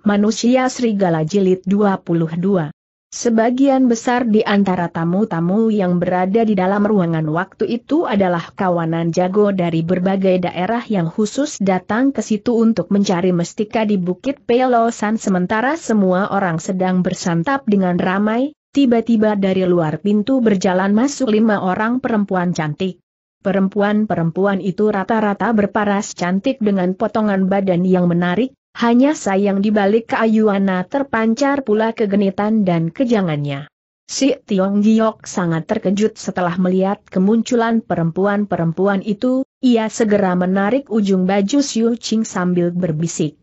Manusia Serigala Jilid 22. Sebagian besar di antara tamu-tamu yang berada di dalam ruangan waktu itu adalah kawanan jago dari berbagai daerah yang khusus datang ke situ untuk mencari mestika di Bukit Pelosan sementara semua orang sedang bersantap dengan ramai, tiba-tiba dari luar pintu berjalan masuk lima orang perempuan cantik. Perempuan-perempuan itu rata-rata berparas cantik dengan potongan badan yang menarik, hanya sayang dibalik keayuana terpancar pula kegenitan dan kejangannya. Si Tiong Giok sangat terkejut setelah melihat kemunculan perempuan-perempuan itu, ia segera menarik ujung baju Siu Ching sambil berbisik.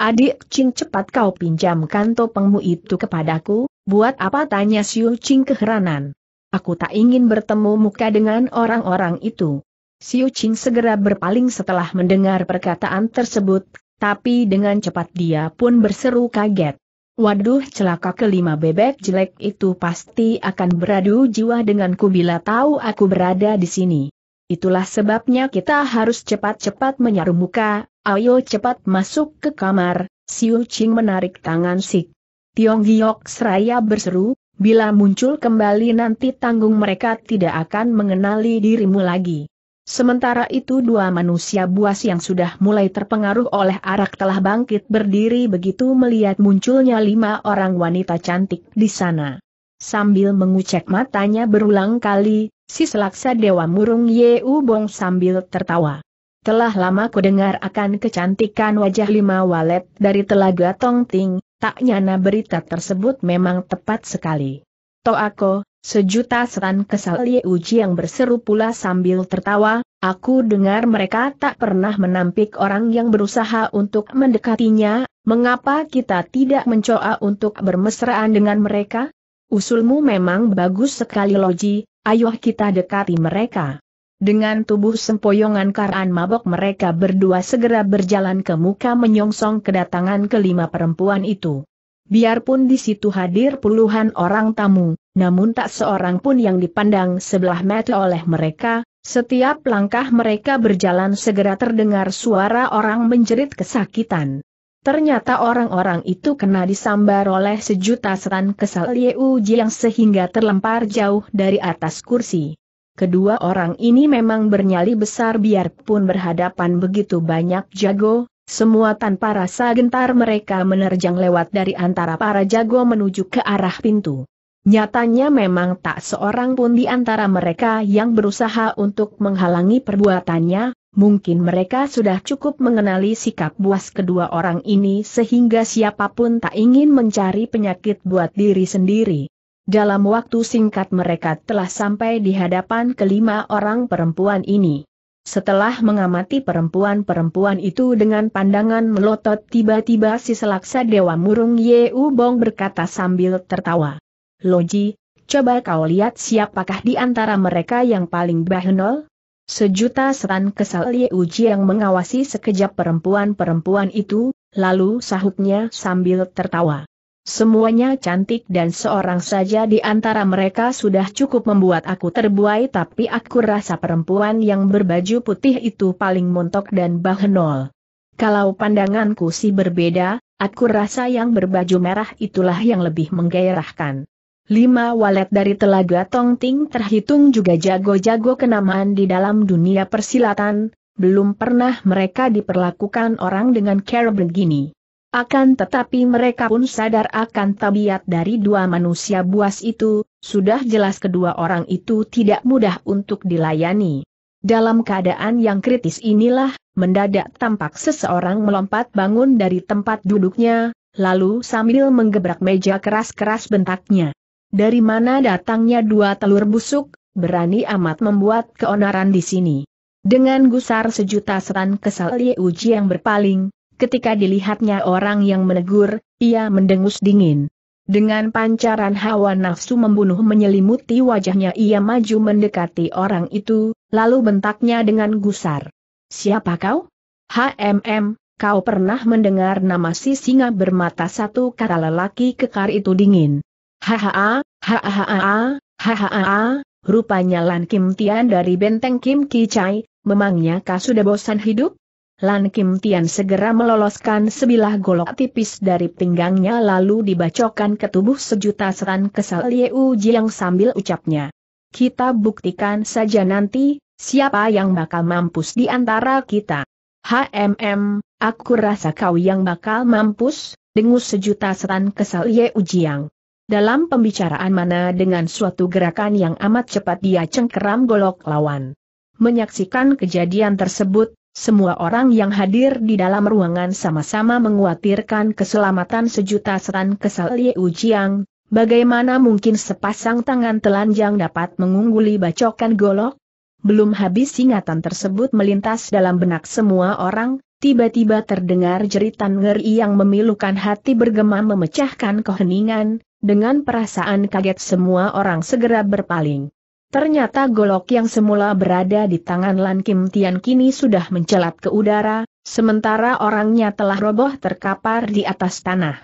Adik Ching cepat kau pinjamkan topengmu itu kepadaku, buat apa tanya Siu Ching keheranan. Aku tak ingin bertemu muka dengan orang-orang itu. Siu Ching segera berpaling setelah mendengar perkataan tersebut, tapi dengan cepat dia pun berseru kaget. Waduh celaka kelima bebek jelek itu pasti akan beradu jiwa denganku bila tahu aku berada di sini. Itulah sebabnya kita harus cepat-cepat menyaruh muka, ayo cepat masuk ke kamar, Siu Ching menarik tangan Sik. Tiong Giok seraya berseru, bila muncul kembali nanti tanggung mereka tidak akan mengenali dirimu lagi. Sementara itu dua manusia buas yang sudah mulai terpengaruh oleh arak telah bangkit berdiri begitu melihat munculnya lima orang wanita cantik di sana. Sambil mengucek matanya berulang kali, si selaksa Dewa Murung ye ubong sambil tertawa. Telah lama ku dengar akan kecantikan wajah lima walet dari telaga Tongting, tak nyana berita tersebut memang tepat sekali. Toako, Sejuta seran kesal Ye Uji yang berseru pula sambil tertawa, aku dengar mereka tak pernah menampik orang yang berusaha untuk mendekatinya, mengapa kita tidak mencoba untuk bermesraan dengan mereka? Usulmu memang bagus sekali Loji, ayo kita dekati mereka. Dengan tubuh sempoyongan karan mabok mereka berdua segera berjalan ke muka menyongsong kedatangan kelima perempuan itu. Biarpun di situ hadir puluhan orang tamu, namun tak seorang pun yang dipandang sebelah mata oleh mereka, setiap langkah mereka berjalan segera terdengar suara orang menjerit kesakitan. Ternyata orang-orang itu kena disambar oleh sejuta setan kesal Liu yang sehingga terlempar jauh dari atas kursi. Kedua orang ini memang bernyali besar biarpun berhadapan begitu banyak jago, semua tanpa rasa gentar mereka menerjang lewat dari antara para jago menuju ke arah pintu. Nyatanya memang tak seorang pun di antara mereka yang berusaha untuk menghalangi perbuatannya, mungkin mereka sudah cukup mengenali sikap buas kedua orang ini sehingga siapapun tak ingin mencari penyakit buat diri sendiri. Dalam waktu singkat mereka telah sampai di hadapan kelima orang perempuan ini. Setelah mengamati perempuan-perempuan itu dengan pandangan melotot tiba-tiba si selaksa Dewa Murung Yeu Bong berkata sambil tertawa. Loji, coba kau lihat siapakah di antara mereka yang paling bahenol? Sejuta setan kesal Yeu yang mengawasi sekejap perempuan-perempuan itu, lalu sahutnya sambil tertawa. Semuanya cantik dan seorang saja di antara mereka sudah cukup membuat aku terbuai tapi aku rasa perempuan yang berbaju putih itu paling montok dan bahenol. Kalau pandanganku sih berbeda, aku rasa yang berbaju merah itulah yang lebih menggairahkan. Lima walet dari telaga Tongting terhitung juga jago-jago kenamaan di dalam dunia persilatan, belum pernah mereka diperlakukan orang dengan cara begini. Akan tetapi mereka pun sadar akan tabiat dari dua manusia buas itu, sudah jelas kedua orang itu tidak mudah untuk dilayani. Dalam keadaan yang kritis inilah, mendadak tampak seseorang melompat bangun dari tempat duduknya, lalu sambil menggebrak meja keras-keras bentaknya. Dari mana datangnya dua telur busuk, berani amat membuat keonaran di sini. Dengan gusar sejuta setan kesal Ye Uji yang berpaling, Ketika dilihatnya orang yang menegur, ia mendengus dingin. Dengan pancaran hawa nafsu membunuh menyelimuti wajahnya ia maju mendekati orang itu, lalu bentaknya dengan gusar. Siapa kau? HMM, kau pernah mendengar nama si singa bermata satu kata lelaki kekar itu dingin. Hahaha, hahaha, hahaha, rupanya Lan Kim Tian dari benteng Kim Ki Chai, memangnya kau sudah bosan hidup? Lan Kim Tian segera meloloskan sebilah golok tipis dari pinggangnya lalu dibacokan ke tubuh sejuta seran kesal U Jiang sambil ucapnya. Kita buktikan saja nanti, siapa yang bakal mampus di antara kita. HMM, aku rasa kau yang bakal mampus, dengus sejuta seran kesal U Jiang. Dalam pembicaraan mana dengan suatu gerakan yang amat cepat dia cengkeram golok lawan. Menyaksikan kejadian tersebut, semua orang yang hadir di dalam ruangan sama-sama menguatirkan keselamatan sejuta setan kesal Ye Ujiang, bagaimana mungkin sepasang tangan telanjang dapat mengungguli bacokan golok? Belum habis ingatan tersebut melintas dalam benak semua orang, tiba-tiba terdengar jeritan ngeri yang memilukan hati bergema memecahkan keheningan, dengan perasaan kaget semua orang segera berpaling. Ternyata golok yang semula berada di tangan Lan Kim Tian kini sudah mencelat ke udara, sementara orangnya telah roboh terkapar di atas tanah.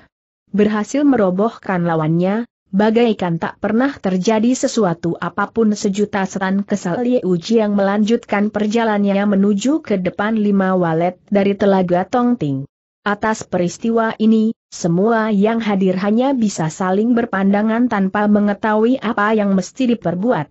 Berhasil merobohkan lawannya, bagaikan tak pernah terjadi sesuatu apapun sejuta setan kesal Ye Uji yang melanjutkan perjalanannya menuju ke depan lima walet dari telaga Tongting. Atas peristiwa ini, semua yang hadir hanya bisa saling berpandangan tanpa mengetahui apa yang mesti diperbuat.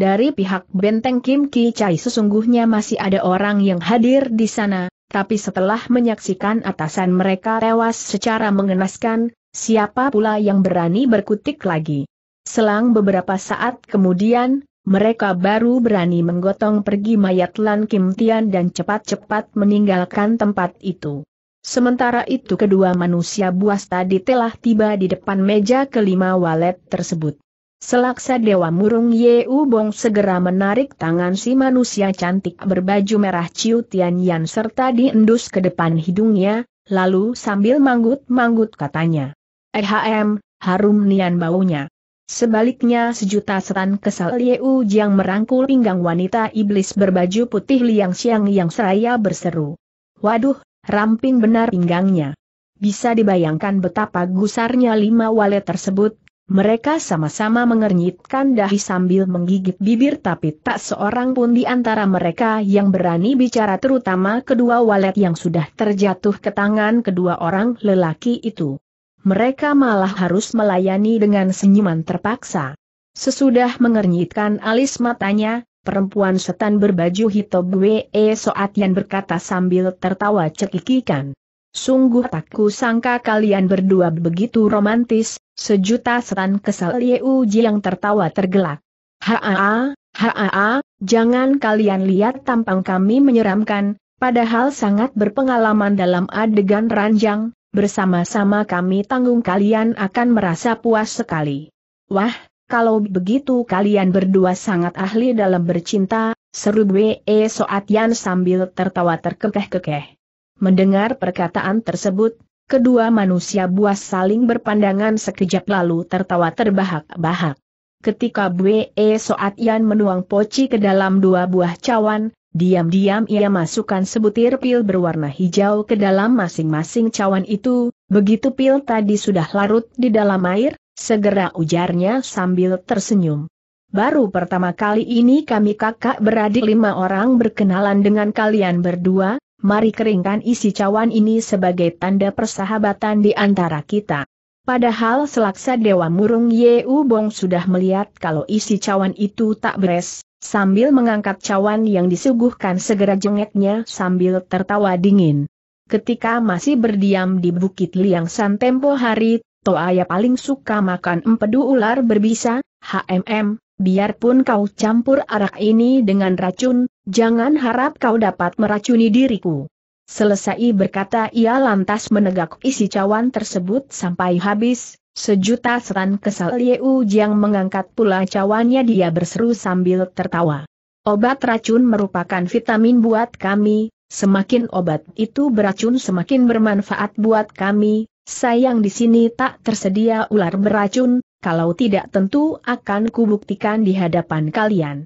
Dari pihak benteng Kim Ki Chai sesungguhnya masih ada orang yang hadir di sana, tapi setelah menyaksikan atasan mereka tewas secara mengenaskan, siapa pula yang berani berkutik lagi. Selang beberapa saat kemudian, mereka baru berani menggotong pergi mayat Lan Kim Tian dan cepat-cepat meninggalkan tempat itu. Sementara itu kedua manusia buas tadi telah tiba di depan meja kelima walet tersebut. Selaksa Dewa Murung Yeu Bong segera menarik tangan si manusia cantik berbaju merah Ciu Tian Yan serta diendus ke depan hidungnya, lalu sambil manggut-manggut katanya. Ehm, harum nian baunya. Sebaliknya sejuta setan kesal Yeu Jiang merangkul pinggang wanita iblis berbaju putih Liang Xiang yang seraya berseru. Waduh, ramping benar pinggangnya. Bisa dibayangkan betapa gusarnya lima walet tersebut, mereka sama-sama mengernyitkan dahi sambil menggigit bibir tapi tak seorang pun di antara mereka yang berani bicara terutama kedua walet yang sudah terjatuh ke tangan kedua orang lelaki itu. Mereka malah harus melayani dengan senyuman terpaksa. Sesudah mengernyitkan alis matanya, perempuan setan berbaju hitam W.E. Soatian berkata sambil tertawa cekikikan. Sungguh tak kusangka kalian berdua begitu romantis, Sejuta setan kesal Uji yang tertawa tergelak. Haa, haa, jangan kalian lihat tampang kami menyeramkan, padahal sangat berpengalaman dalam adegan ranjang, bersama-sama kami tanggung kalian akan merasa puas sekali. Wah, kalau begitu kalian berdua sangat ahli dalam bercinta, seru Bwe Soatian sambil tertawa terkekeh-kekeh. Mendengar perkataan tersebut, Kedua manusia buas saling berpandangan sekejap lalu tertawa terbahak-bahak. Ketika Bwe e Soat Yan menuang poci ke dalam dua buah cawan, diam-diam ia masukkan sebutir pil berwarna hijau ke dalam masing-masing cawan itu, begitu pil tadi sudah larut di dalam air, segera ujarnya sambil tersenyum. Baru pertama kali ini kami kakak beradik lima orang berkenalan dengan kalian berdua, mari keringkan isi cawan ini sebagai tanda persahabatan di antara kita. Padahal selaksa Dewa Murung Yeu Bong sudah melihat kalau isi cawan itu tak beres, sambil mengangkat cawan yang disuguhkan segera jengeknya sambil tertawa dingin. Ketika masih berdiam di Bukit Liang San tempo hari, Toaya paling suka makan empedu ular berbisa, HMM, biarpun kau campur arak ini dengan racun, jangan harap kau dapat meracuni diriku. Selesai berkata ia lantas menegak isi cawan tersebut sampai habis, sejuta seran kesal Yeu Jiang mengangkat pula cawannya dia berseru sambil tertawa. Obat racun merupakan vitamin buat kami, semakin obat itu beracun semakin bermanfaat buat kami, sayang di sini tak tersedia ular beracun, kalau tidak tentu akan kubuktikan di hadapan kalian.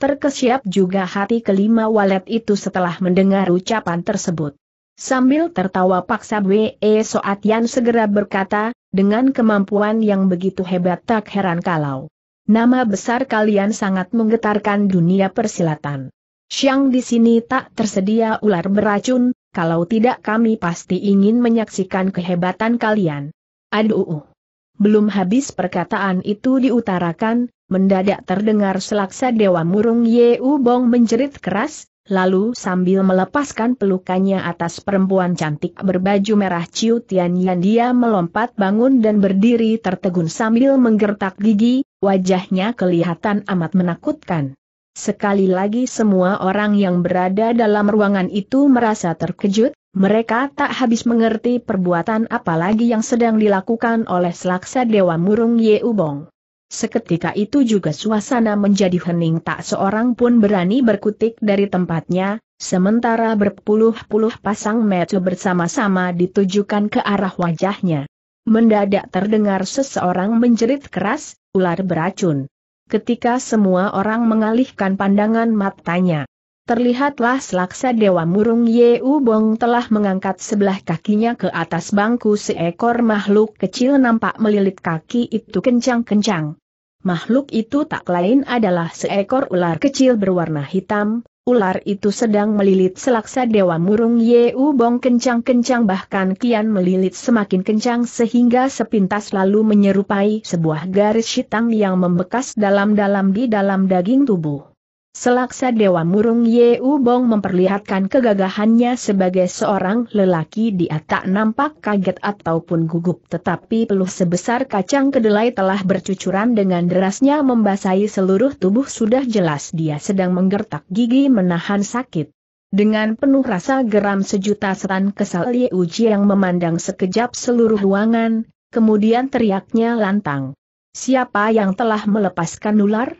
Terkesiap juga hati kelima walet itu setelah mendengar ucapan tersebut. Sambil tertawa paksa Wee Soat Yan segera berkata, dengan kemampuan yang begitu hebat tak heran kalau nama besar kalian sangat menggetarkan dunia persilatan. Siang di sini tak tersedia ular beracun, kalau tidak kami pasti ingin menyaksikan kehebatan kalian. Aduh. Belum habis perkataan itu diutarakan, mendadak terdengar selaksa Dewa Murung Yeu Bong menjerit keras, lalu sambil melepaskan pelukannya atas perempuan cantik berbaju merah Ciu Tian Yan dia melompat bangun dan berdiri tertegun sambil menggertak gigi, wajahnya kelihatan amat menakutkan. Sekali lagi semua orang yang berada dalam ruangan itu merasa terkejut, mereka tak habis mengerti perbuatan apalagi yang sedang dilakukan oleh selaksa Dewa Murung Ye Ubong. Seketika itu juga suasana menjadi hening tak seorang pun berani berkutik dari tempatnya, sementara berpuluh-puluh pasang mata bersama-sama ditujukan ke arah wajahnya. Mendadak terdengar seseorang menjerit keras, ular beracun. Ketika semua orang mengalihkan pandangan matanya, terlihatlah selaksa Dewa Murung Yeu Bong telah mengangkat sebelah kakinya ke atas bangku seekor makhluk kecil nampak melilit kaki itu kencang-kencang. Makhluk itu tak lain adalah seekor ular kecil berwarna hitam, ular itu sedang melilit selaksa Dewa Murung Yeu Bong kencang-kencang bahkan kian melilit semakin kencang sehingga sepintas lalu menyerupai sebuah garis hitam yang membekas dalam-dalam di dalam daging tubuh. Selaksa Dewa Murung Yeu Bong memperlihatkan kegagahannya sebagai seorang lelaki dia tak nampak kaget ataupun gugup tetapi peluh sebesar kacang kedelai telah bercucuran dengan derasnya membasahi seluruh tubuh sudah jelas dia sedang menggertak gigi menahan sakit. Dengan penuh rasa geram sejuta setan kesal Yeu yang memandang sekejap seluruh ruangan, kemudian teriaknya lantang. Siapa yang telah melepaskan ular?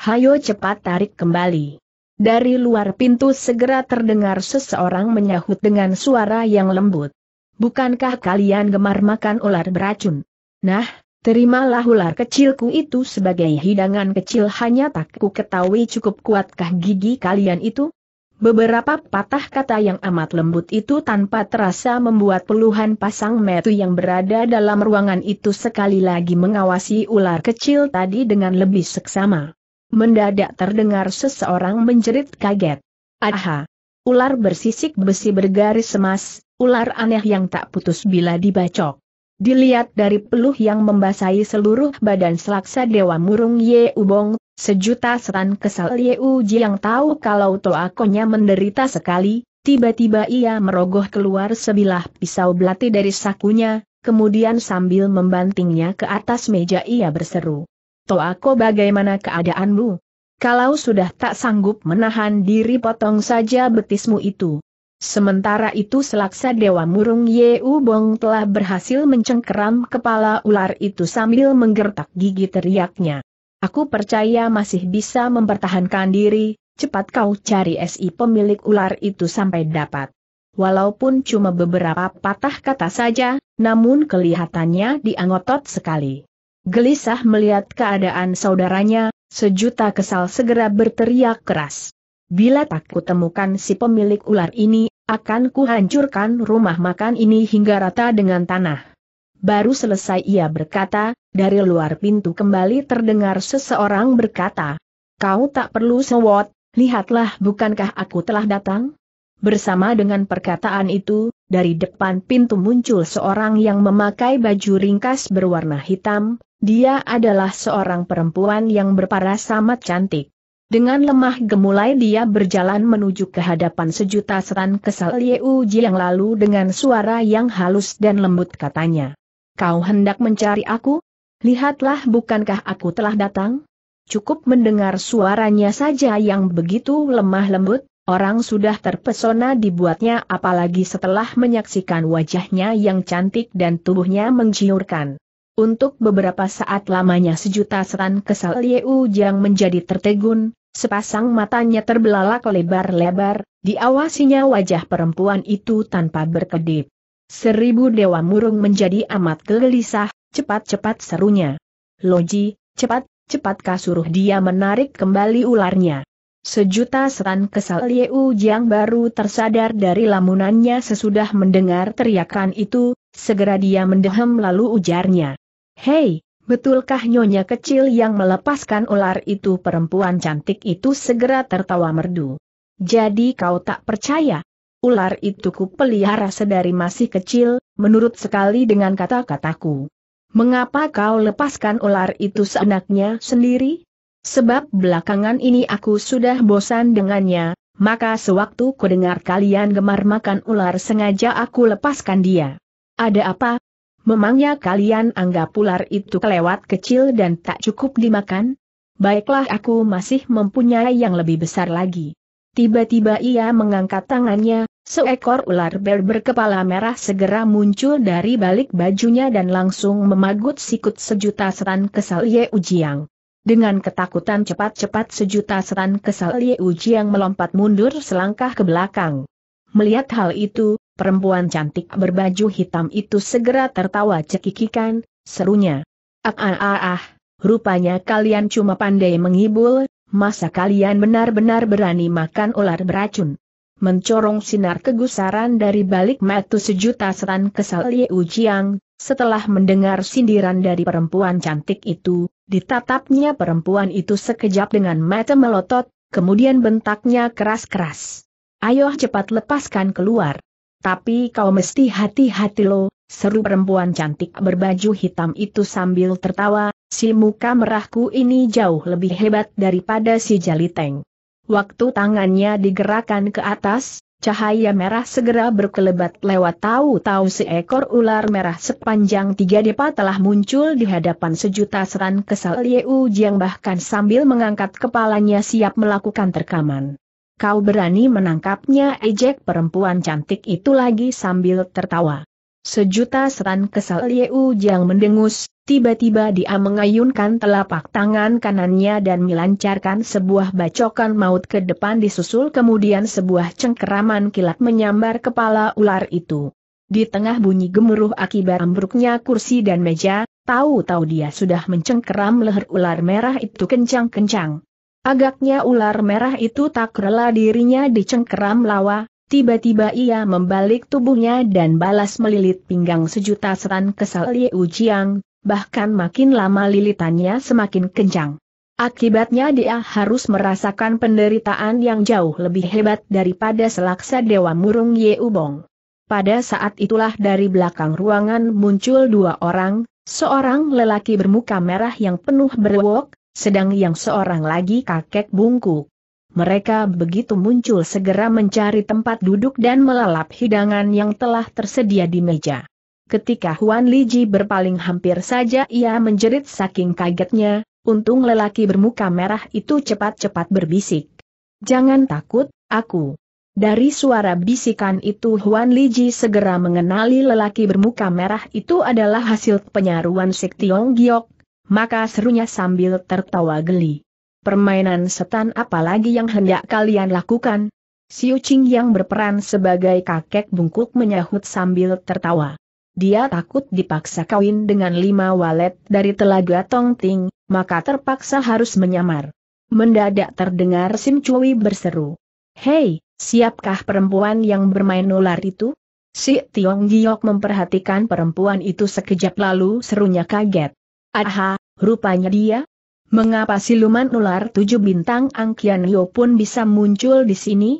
Hayo cepat tarik kembali. Dari luar pintu segera terdengar seseorang menyahut dengan suara yang lembut. Bukankah kalian gemar makan ular beracun? Nah, terimalah ular kecilku itu sebagai hidangan kecil hanya tak ku ketahui cukup kuatkah gigi kalian itu? Beberapa patah kata yang amat lembut itu tanpa terasa membuat puluhan pasang metu yang berada dalam ruangan itu sekali lagi mengawasi ular kecil tadi dengan lebih seksama. Mendadak terdengar seseorang menjerit kaget. Aha! Ular bersisik besi bergaris emas, ular aneh yang tak putus bila dibacok. Dilihat dari peluh yang membasahi seluruh badan selaksa Dewa Murung Ye Ubong, sejuta setan kesal Ye Uji yang tahu kalau toakonya menderita sekali, tiba-tiba ia merogoh keluar sebilah pisau belati dari sakunya, kemudian sambil membantingnya ke atas meja ia berseru. Toako bagaimana keadaanmu? Kalau sudah tak sanggup menahan diri potong saja betismu itu. Sementara itu selaksa Dewa Murung Yeu Bong telah berhasil mencengkeram kepala ular itu sambil menggertak gigi teriaknya. Aku percaya masih bisa mempertahankan diri, cepat kau cari SI pemilik ular itu sampai dapat. Walaupun cuma beberapa patah kata saja, namun kelihatannya diangotot sekali. Gelisah melihat keadaan saudaranya, sejuta kesal segera berteriak keras. Bila tak kutemukan si pemilik ular ini, akan kuhancurkan rumah makan ini hingga rata dengan tanah. Baru selesai ia berkata, dari luar pintu kembali terdengar seseorang berkata, Kau tak perlu sewot, lihatlah bukankah aku telah datang? Bersama dengan perkataan itu, dari depan pintu muncul seorang yang memakai baju ringkas berwarna hitam, dia adalah seorang perempuan yang berparas amat cantik. Dengan lemah gemulai dia berjalan menuju ke hadapan sejuta setan kesal Liu yang lalu dengan suara yang halus dan lembut katanya. Kau hendak mencari aku? Lihatlah bukankah aku telah datang? Cukup mendengar suaranya saja yang begitu lemah lembut, orang sudah terpesona dibuatnya apalagi setelah menyaksikan wajahnya yang cantik dan tubuhnya menggiurkan. Untuk beberapa saat lamanya sejuta setan kesal Liu Jiang menjadi tertegun, sepasang matanya terbelalak lebar-lebar, diawasinya wajah perempuan itu tanpa berkedip. Seribu dewa murung menjadi amat gelisah, cepat-cepat serunya. Loji, cepat, cepat kasuruh dia menarik kembali ularnya. Sejuta setan kesal Liu Jiang baru tersadar dari lamunannya sesudah mendengar teriakan itu, segera dia mendehem lalu ujarnya. Hei, betulkah nyonya kecil yang melepaskan ular itu perempuan cantik itu segera tertawa merdu. Jadi kau tak percaya? Ular itu ku pelihara sedari masih kecil, menurut sekali dengan kata-kataku. Mengapa kau lepaskan ular itu seenaknya sendiri? Sebab belakangan ini aku sudah bosan dengannya, maka sewaktu ku dengar kalian gemar makan ular sengaja aku lepaskan dia. Ada apa, Memangnya kalian anggap ular itu kelewat kecil dan tak cukup dimakan? Baiklah aku masih mempunyai yang lebih besar lagi. Tiba-tiba ia mengangkat tangannya, seekor ular bear berkepala merah segera muncul dari balik bajunya dan langsung memagut sikut sejuta setan kesal Ye Ujiang. Dengan ketakutan cepat-cepat sejuta setan kesal Ye Ujiang melompat mundur selangkah ke belakang. Melihat hal itu, Perempuan cantik berbaju hitam itu segera tertawa cekikikan, serunya. Ah ah ah ah, rupanya kalian cuma pandai mengibul, masa kalian benar-benar berani makan ular beracun. Mencorong sinar kegusaran dari balik mata sejuta setan kesal Ye Ujiang, setelah mendengar sindiran dari perempuan cantik itu, ditatapnya perempuan itu sekejap dengan mata melotot, kemudian bentaknya keras-keras. Ayo cepat lepaskan keluar. Tapi kau mesti hati-hati lo, seru perempuan cantik berbaju hitam itu sambil tertawa, si muka merahku ini jauh lebih hebat daripada si jaliteng. Waktu tangannya digerakkan ke atas, cahaya merah segera berkelebat lewat tahu-tahu seekor ular merah sepanjang tiga depa telah muncul di hadapan sejuta seran kesal Liu Jiang bahkan sambil mengangkat kepalanya siap melakukan terkaman. Kau berani menangkapnya ejek perempuan cantik itu lagi sambil tertawa. Sejuta setan kesal Yeu Jiang mendengus, tiba-tiba dia mengayunkan telapak tangan kanannya dan melancarkan sebuah bacokan maut ke depan disusul kemudian sebuah cengkeraman kilat menyambar kepala ular itu. Di tengah bunyi gemuruh akibat ambruknya kursi dan meja, tahu-tahu dia sudah mencengkeram leher ular merah itu kencang-kencang. Agaknya ular merah itu tak rela dirinya dicengkeram lawa, tiba-tiba ia membalik tubuhnya dan balas melilit pinggang sejuta seran kesal Ye Ujiang. bahkan makin lama lilitannya semakin kencang. Akibatnya dia harus merasakan penderitaan yang jauh lebih hebat daripada selaksa Dewa Murung Ye Ubong. Pada saat itulah dari belakang ruangan muncul dua orang, seorang lelaki bermuka merah yang penuh berwok, sedang yang seorang lagi kakek bungkuk. Mereka begitu muncul segera mencari tempat duduk dan melalap hidangan yang telah tersedia di meja. Ketika Huan Liji berpaling hampir saja ia menjerit saking kagetnya, untung lelaki bermuka merah itu cepat-cepat berbisik. Jangan takut, aku. Dari suara bisikan itu Huan Liji segera mengenali lelaki bermuka merah itu adalah hasil penyaruan Sik Tiong Giok, maka serunya sambil tertawa geli. Permainan setan apalagi yang hendak kalian lakukan? Siu Ching yang berperan sebagai kakek bungkuk menyahut sambil tertawa. Dia takut dipaksa kawin dengan lima walet dari telaga Tong Ting, maka terpaksa harus menyamar. Mendadak terdengar Sim Cui berseru. Hei, siapkah perempuan yang bermain ular itu? Si Tiong Giok memperhatikan perempuan itu sekejap lalu serunya kaget. Aha, Rupanya dia? Mengapa siluman ular tujuh bintang Angkian Yo pun bisa muncul di sini?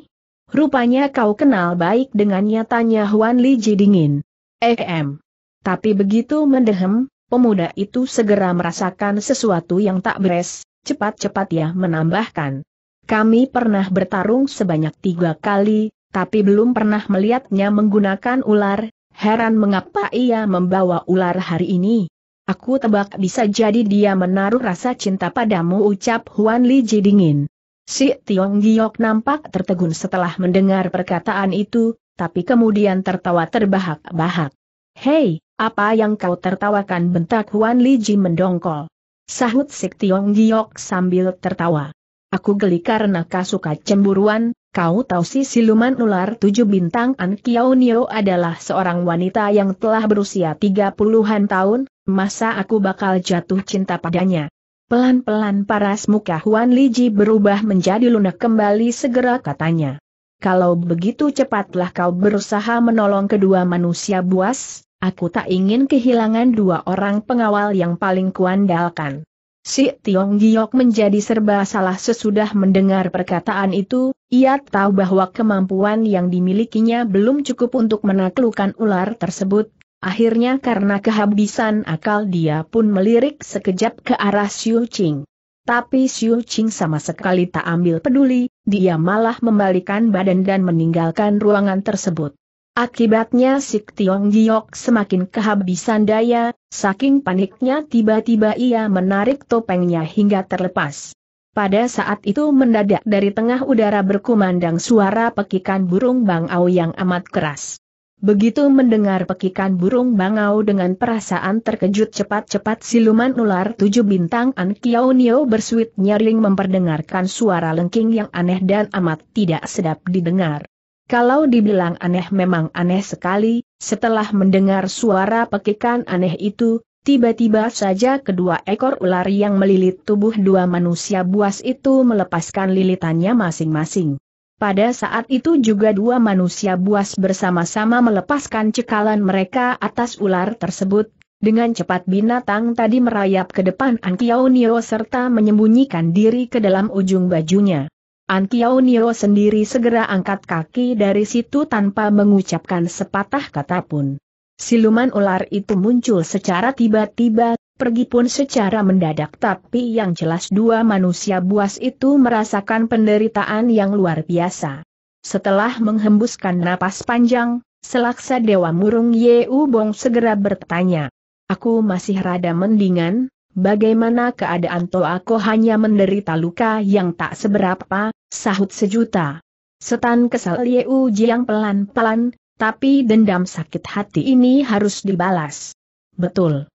Rupanya kau kenal baik dengannya tanya Huan Li Ji dingin. Ehem. Tapi begitu mendehem, pemuda itu segera merasakan sesuatu yang tak beres, cepat-cepat ya menambahkan. Kami pernah bertarung sebanyak tiga kali, tapi belum pernah melihatnya menggunakan ular, heran mengapa ia membawa ular hari ini. Aku tebak bisa jadi dia menaruh rasa cinta padamu ucap Huan Li Ji dingin. Si Tiong Giok nampak tertegun setelah mendengar perkataan itu, tapi kemudian tertawa terbahak-bahak. Hei, apa yang kau tertawakan bentak Huan Li Ji mendongkol. Sahut Si Tiong Giok sambil tertawa. Aku geli karena kau suka cemburuan, kau tahu si siluman ular tujuh bintang An Kiao Nio adalah seorang wanita yang telah berusia tiga puluhan tahun, masa aku bakal jatuh cinta padanya? Pelan-pelan paras muka Huan Liji berubah menjadi lunak kembali segera katanya. Kalau begitu cepatlah kau berusaha menolong kedua manusia buas, aku tak ingin kehilangan dua orang pengawal yang paling kuandalkan. Si Tiong Giok menjadi serba salah sesudah mendengar perkataan itu, ia tahu bahwa kemampuan yang dimilikinya belum cukup untuk menaklukkan ular tersebut, Akhirnya karena kehabisan akal dia pun melirik sekejap ke arah Xiu Qing. Tapi Xiu Qing sama sekali tak ambil peduli, dia malah membalikan badan dan meninggalkan ruangan tersebut. Akibatnya Sik Tiong Giok semakin kehabisan daya, saking paniknya tiba-tiba ia menarik topengnya hingga terlepas. Pada saat itu mendadak dari tengah udara berkumandang suara pekikan burung bangau yang amat keras. Begitu mendengar pekikan burung bangau dengan perasaan terkejut cepat-cepat siluman ular tujuh bintang An Kiao Nio bersuit nyaring memperdengarkan suara lengking yang aneh dan amat tidak sedap didengar. Kalau dibilang aneh memang aneh sekali, setelah mendengar suara pekikan aneh itu, tiba-tiba saja kedua ekor ular yang melilit tubuh dua manusia buas itu melepaskan lilitannya masing-masing. Pada saat itu juga dua manusia buas bersama-sama melepaskan cekalan mereka atas ular tersebut. Dengan cepat binatang tadi merayap ke depan Ankiao Nio serta menyembunyikan diri ke dalam ujung bajunya. Ankiao Nio sendiri segera angkat kaki dari situ tanpa mengucapkan sepatah kata pun. Siluman ular itu muncul secara tiba-tiba pergi pun secara mendadak tapi yang jelas dua manusia buas itu merasakan penderitaan yang luar biasa. Setelah menghembuskan napas panjang, selaksa Dewa Murung U Bong segera bertanya. Aku masih rada mendingan, bagaimana keadaan aku hanya menderita luka yang tak seberapa, sahut sejuta. Setan kesal U Jiang pelan-pelan, tapi dendam sakit hati ini harus dibalas. Betul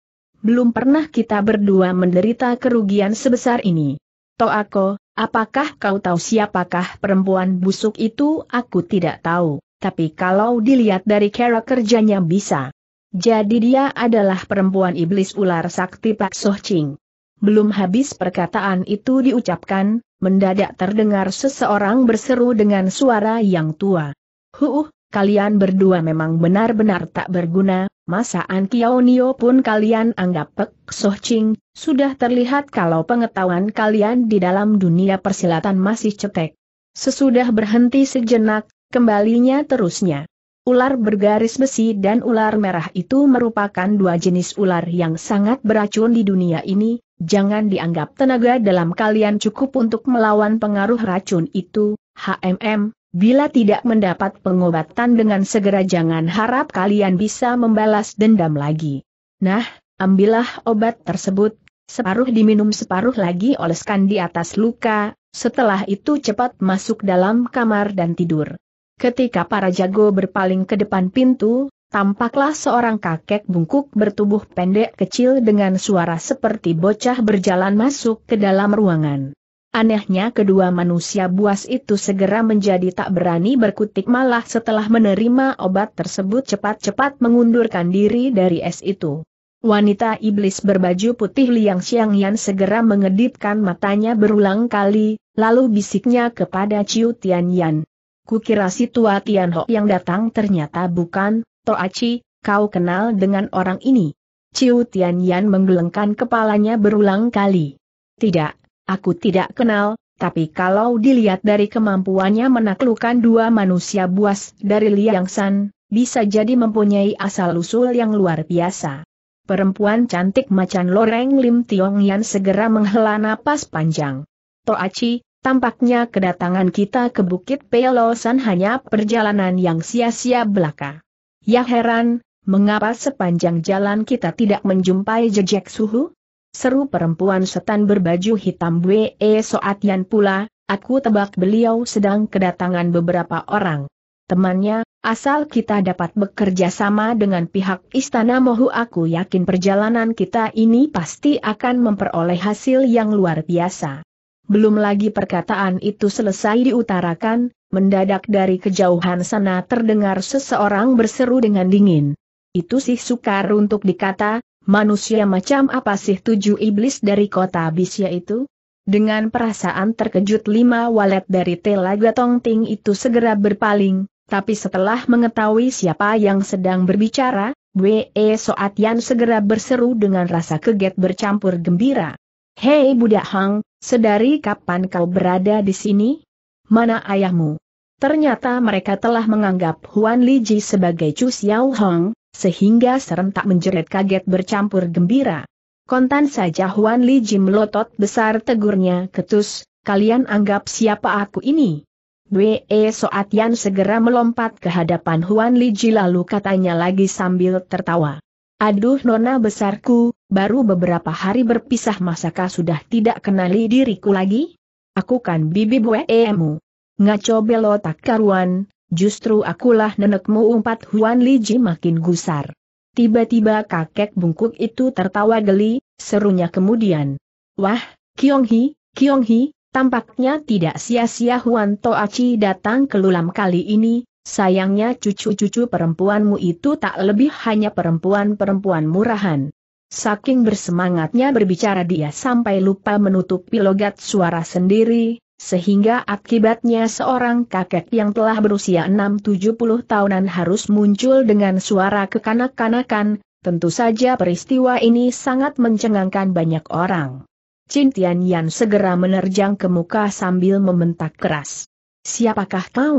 belum pernah kita berdua menderita kerugian sebesar ini. Toako, apakah kau tahu siapakah perempuan busuk itu? Aku tidak tahu, tapi kalau dilihat dari cara kerjanya bisa. Jadi dia adalah perempuan iblis ular sakti Pak Soh Ching. Belum habis perkataan itu diucapkan, mendadak terdengar seseorang berseru dengan suara yang tua. Huh, kalian berdua memang benar-benar tak berguna, Masa An Kionio pun kalian anggap Pek Soh Ching, sudah terlihat kalau pengetahuan kalian di dalam dunia persilatan masih cetek. Sesudah berhenti sejenak, kembalinya terusnya. Ular bergaris besi dan ular merah itu merupakan dua jenis ular yang sangat beracun di dunia ini, jangan dianggap tenaga dalam kalian cukup untuk melawan pengaruh racun itu, HMM, Bila tidak mendapat pengobatan dengan segera jangan harap kalian bisa membalas dendam lagi. Nah, ambillah obat tersebut, separuh diminum separuh lagi oleskan di atas luka, setelah itu cepat masuk dalam kamar dan tidur. Ketika para jago berpaling ke depan pintu, tampaklah seorang kakek bungkuk bertubuh pendek kecil dengan suara seperti bocah berjalan masuk ke dalam ruangan. Anehnya kedua manusia buas itu segera menjadi tak berani berkutik malah setelah menerima obat tersebut cepat-cepat mengundurkan diri dari es itu. Wanita iblis berbaju putih Liang Yan segera mengedipkan matanya berulang kali, lalu bisiknya kepada Ciu yan Kukira si tua Ho yang datang ternyata bukan, Toachi, kau kenal dengan orang ini. Ciu yan menggelengkan kepalanya berulang kali. Tidak, Aku tidak kenal, tapi kalau dilihat dari kemampuannya menaklukkan dua manusia buas dari Liang San, bisa jadi mempunyai asal-usul yang luar biasa. Perempuan cantik macan loreng Lim Tiong Yan segera menghela napas panjang. Toachi, tampaknya kedatangan kita ke Bukit Pelosan hanya perjalanan yang sia-sia belaka. Ya heran, mengapa sepanjang jalan kita tidak menjumpai jejak suhu? seru perempuan setan berbaju hitam Wee eh, Soatian pula, aku tebak beliau sedang kedatangan beberapa orang. Temannya, asal kita dapat bekerja sama dengan pihak Istana Mohu aku yakin perjalanan kita ini pasti akan memperoleh hasil yang luar biasa. Belum lagi perkataan itu selesai diutarakan, mendadak dari kejauhan sana terdengar seseorang berseru dengan dingin. Itu sih sukar untuk dikata, Manusia macam apa sih tujuh iblis dari kota Bisya itu? Dengan perasaan terkejut lima walet dari Telaga Tongting itu segera berpaling, tapi setelah mengetahui siapa yang sedang berbicara, Wee Soatian segera berseru dengan rasa keget bercampur gembira. Hei budak Hang, sedari kapan kau berada di sini? Mana ayahmu? Ternyata mereka telah menganggap Huan Liji sebagai Chu Xiao Hong, sehingga serentak menjerit kaget bercampur gembira. Kontan saja Huan Li Jim melotot besar tegurnya ketus, kalian anggap siapa aku ini? Wee eh, Soat Yan segera melompat ke hadapan Huan Li Ji lalu katanya lagi sambil tertawa. Aduh nona besarku, baru beberapa hari berpisah masakah sudah tidak kenali diriku lagi? Aku kan bibi Wee Emu. Ngaco belot tak karuan, Justru akulah nenekmu umpat Huan Liji makin gusar. Tiba-tiba kakek bungkuk itu tertawa geli, serunya kemudian. Wah, Kiong Hi, Kiong Hi, tampaknya tidak sia-sia Huan Toachi datang ke lulam kali ini, sayangnya cucu-cucu perempuanmu itu tak lebih hanya perempuan-perempuan murahan. Saking bersemangatnya berbicara dia sampai lupa menutupi logat suara sendiri, sehingga akibatnya seorang kakek yang telah berusia 6-70 tahunan harus muncul dengan suara kekanak-kanakan, tentu saja peristiwa ini sangat mencengangkan banyak orang. Cintian Yan segera menerjang ke muka sambil membentak keras. Siapakah kau?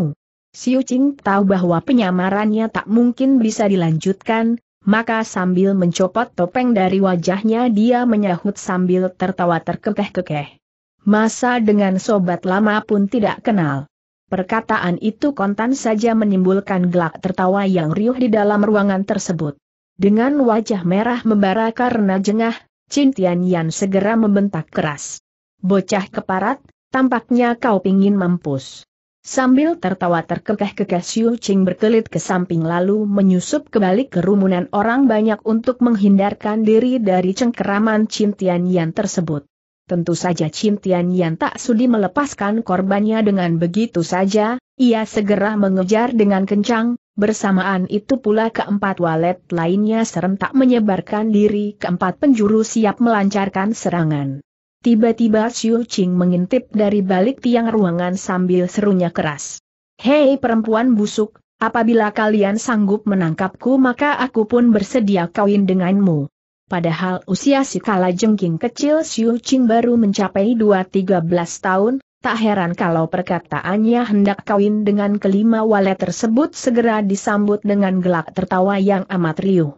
Siu Ching tahu bahwa penyamarannya tak mungkin bisa dilanjutkan, maka sambil mencopot topeng dari wajahnya dia menyahut sambil tertawa terkekeh-kekeh masa dengan sobat lama pun tidak kenal. Perkataan itu kontan saja menimbulkan gelak tertawa yang riuh di dalam ruangan tersebut. Dengan wajah merah membara karena jengah, Cintian Yan segera membentak keras. Bocah keparat, tampaknya kau pingin mampus. Sambil tertawa terkekeh-kekeh Xiu Ching berkelit ke samping lalu menyusup kembali kerumunan orang banyak untuk menghindarkan diri dari cengkeraman Cintian Yan tersebut. Tentu saja Cintian Yan tak sudi melepaskan korbannya dengan begitu saja, ia segera mengejar dengan kencang, bersamaan itu pula keempat walet lainnya serentak menyebarkan diri keempat penjuru siap melancarkan serangan. Tiba-tiba Xiu Qing mengintip dari balik tiang ruangan sambil serunya keras. Hei perempuan busuk, apabila kalian sanggup menangkapku maka aku pun bersedia kawin denganmu padahal usia si kala jengking kecil Siu Ching baru mencapai 2-13 tahun, tak heran kalau perkataannya hendak kawin dengan kelima walet tersebut segera disambut dengan gelak tertawa yang amat riuh.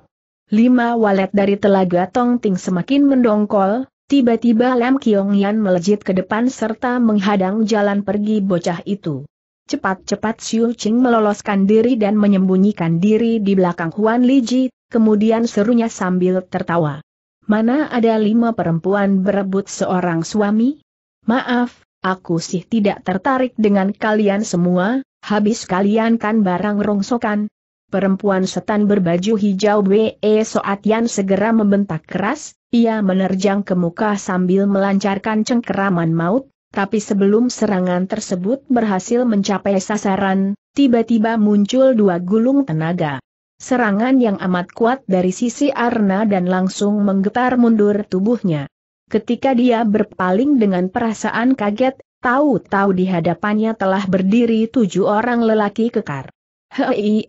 Lima walet dari telaga Tongting semakin mendongkol, tiba-tiba Lam Kiong Yan melejit ke depan serta menghadang jalan pergi bocah itu. Cepat-cepat Siu Ching meloloskan diri dan menyembunyikan diri di belakang Huan Li Ji, kemudian serunya sambil tertawa. Mana ada lima perempuan berebut seorang suami? Maaf, aku sih tidak tertarik dengan kalian semua, habis kalian kan barang rongsokan. Perempuan setan berbaju hijau B.E. Soatian segera membentak keras, ia menerjang ke muka sambil melancarkan cengkeraman maut, tapi sebelum serangan tersebut berhasil mencapai sasaran, tiba-tiba muncul dua gulung tenaga. Serangan yang amat kuat dari sisi Arna dan langsung menggetar mundur tubuhnya. Ketika dia berpaling dengan perasaan kaget, tahu-tahu di hadapannya telah berdiri tujuh orang lelaki kekar. Hei,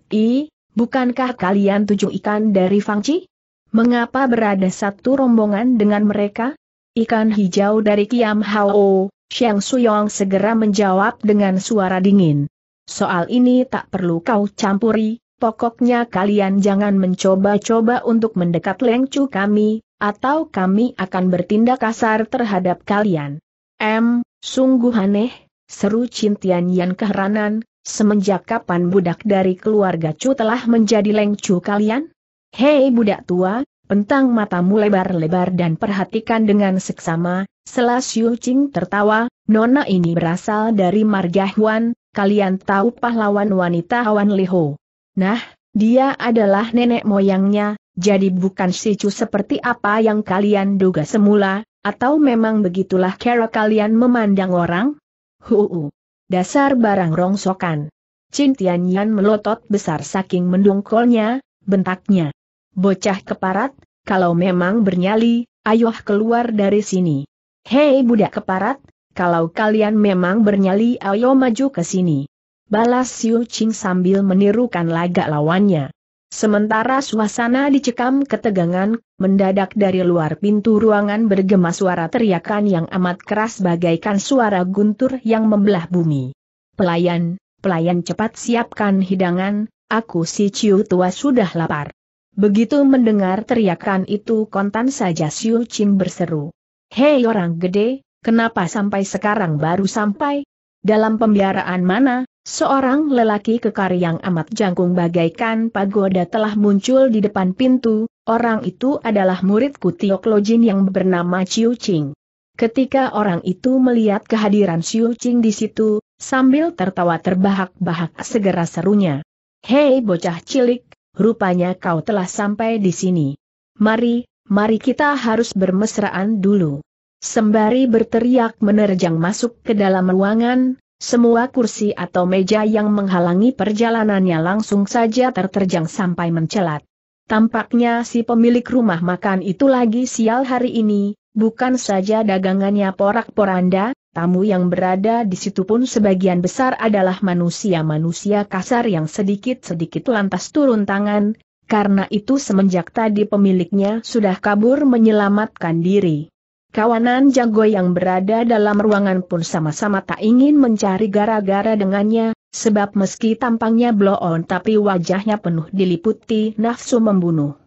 bukankah kalian tujuh ikan dari Fangci? Mengapa berada satu rombongan dengan mereka? Ikan hijau dari Kiam Hao, Xiang Suyong segera menjawab dengan suara dingin. Soal ini tak perlu kau campuri, Pokoknya kalian jangan mencoba-coba untuk mendekat lengcu kami, atau kami akan bertindak kasar terhadap kalian. M, sungguh aneh, seru Cintian yang keheranan, semenjak kapan budak dari keluarga Chu telah menjadi lengcu kalian? Hei budak tua, Pentang mata mulai lebar-lebar dan perhatikan dengan seksama, Selas Yu Ching tertawa, nona ini berasal dari Margahuan, kalian tahu pahlawan wanita Hawan Liho. Nah, dia adalah nenek moyangnya, jadi bukan si Chu seperti apa yang kalian duga semula, atau memang begitulah cara kalian memandang orang? Huu. Dasar barang rongsokan. Chin Tianyan melotot besar saking mendongkolnya, bentaknya. Bocah keparat, kalau memang bernyali, ayoh keluar dari sini. Hei budak keparat, kalau kalian memang bernyali ayo maju ke sini balas Xiu Qing sambil menirukan lagak lawannya. Sementara suasana dicekam ketegangan, mendadak dari luar pintu ruangan bergema suara teriakan yang amat keras bagaikan suara guntur yang membelah bumi. Pelayan, pelayan cepat siapkan hidangan, aku si Ciu tua sudah lapar. Begitu mendengar teriakan itu kontan saja Siu Qing berseru. Hei orang gede, kenapa sampai sekarang baru sampai? Dalam pembiaraan mana, Seorang lelaki kekar yang amat jangkung bagaikan pagoda telah muncul di depan pintu, orang itu adalah murid Kutiok Lojin yang bernama Chiu Ching. Ketika orang itu melihat kehadiran Chiu Ching di situ, sambil tertawa terbahak-bahak segera serunya. Hei bocah cilik, rupanya kau telah sampai di sini. Mari, mari kita harus bermesraan dulu. Sembari berteriak menerjang masuk ke dalam ruangan, semua kursi atau meja yang menghalangi perjalanannya langsung saja terterjang sampai mencelat. Tampaknya si pemilik rumah makan itu lagi sial hari ini, bukan saja dagangannya porak-poranda, tamu yang berada di situ pun sebagian besar adalah manusia-manusia kasar yang sedikit-sedikit lantas turun tangan, karena itu semenjak tadi pemiliknya sudah kabur menyelamatkan diri. Kawanan jago yang berada dalam ruangan pun sama-sama tak ingin mencari gara-gara dengannya, sebab meski tampangnya blow on tapi wajahnya penuh diliputi nafsu membunuh.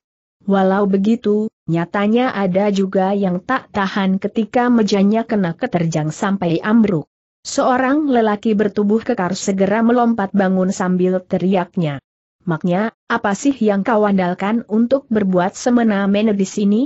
Walau begitu, nyatanya ada juga yang tak tahan ketika mejanya kena keterjang sampai ambruk. Seorang lelaki bertubuh kekar segera melompat bangun sambil teriaknya. Maknya, apa sih yang kau andalkan untuk berbuat semena-mena di sini?